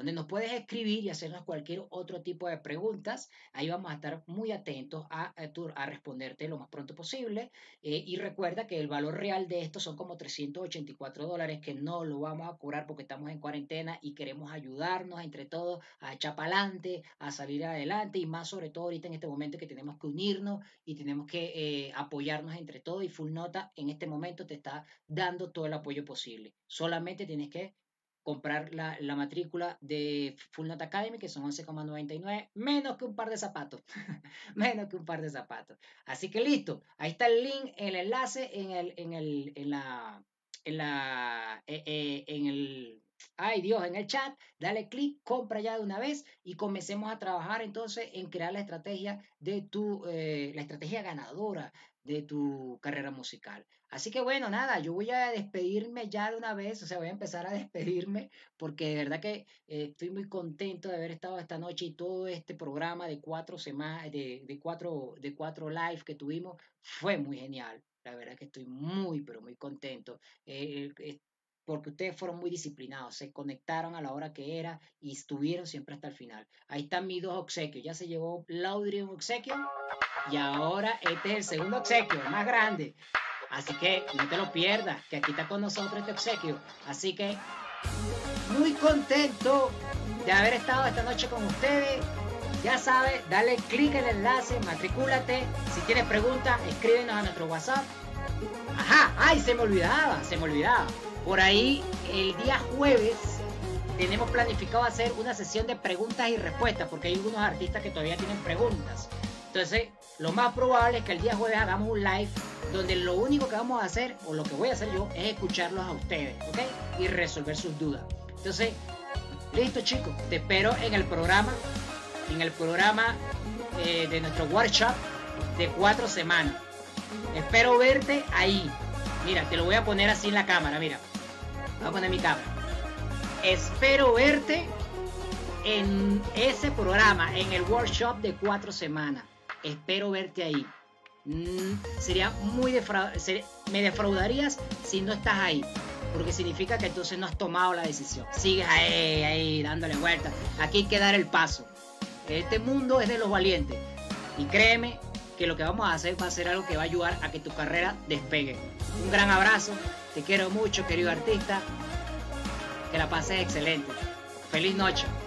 donde nos puedes escribir y hacernos cualquier otro tipo de preguntas. Ahí vamos a estar muy atentos a, eh, responderte lo más pronto posible. Eh, y recuerda que el valor real de esto son como 384 dólares que no lo vamos a curar porque estamos en cuarentena y queremos ayudarnos entre todos a echar para adelante, a salir adelante y más sobre todo ahorita en este momento que tenemos que unirnos y tenemos que eh, apoyarnos entre todos y Full Nota en este momento te está dando todo el apoyo posible. Solamente tienes que comprar la, matrícula de Full Not Academy, que son 11,99, menos que un par de zapatos, menos que un par de zapatos. Así que listo, ahí está el link, el enlace en el, en el, en la, en la, eh, eh, en el, ay Dios, en el chat, dale clic, compra ya de una vez y comencemos a trabajar entonces en crear la estrategia de tu, eh, la estrategia ganadora de tu carrera musical. Así que bueno, nada, yo voy a despedirme ya de una vez, o sea, voy a empezar a despedirme porque de verdad que eh, estoy muy contento de haber estado esta noche y todo este programa de cuatro semanas, de, cuatro, de cuatro live que tuvimos fue muy genial. La verdad que estoy muy, pero muy contento. Eh, porque ustedes fueron muy disciplinados, se conectaron a la hora que era y estuvieron siempre hasta el final. Ahí están mis dos obsequios, ya se llevó Laudry un obsequio y ahora este es el segundo obsequio, más grande. Así que no te lo pierdas, que aquí está con nosotros este obsequio. Así que muy contento de haber estado esta noche con ustedes. Ya sabes, dale clic el enlace, matricúlate. Si tienes preguntas, escríbenos a nuestro WhatsApp. Ajá, ay, se me olvidaba, se me olvidaba. Por ahí, el día jueves, tenemos planificado hacer una sesión de preguntas y respuestas, porque hay algunos artistas que todavía tienen preguntas. Entonces, lo más probable es que el día jueves hagamos un live donde lo único que vamos a hacer, o lo que voy a hacer yo, es escucharlos a ustedes, ¿ok? Y resolver sus dudas. Entonces, listo chicos, te espero en el programa, en el programa eh, de nuestro workshop de cuatro semanas. Espero verte ahí. Mira, te lo voy a poner así en la cámara, mira. Voy a poner mi cámara. Espero verte en ese programa, en el workshop de cuatro semanas. Espero verte ahí. Mm, sería muy me defraudarías si no estás ahí. Porque significa que entonces no has tomado la decisión. Sigues ahí, ahí, dándole vueltas. Aquí hay que dar el paso. Este mundo es de los valientes. Y créeme que lo que vamos a hacer va a ser algo que va a ayudar a que tu carrera despegue. Un gran abrazo. Te quiero mucho, querido artista. Que la pases excelente. Feliz noche.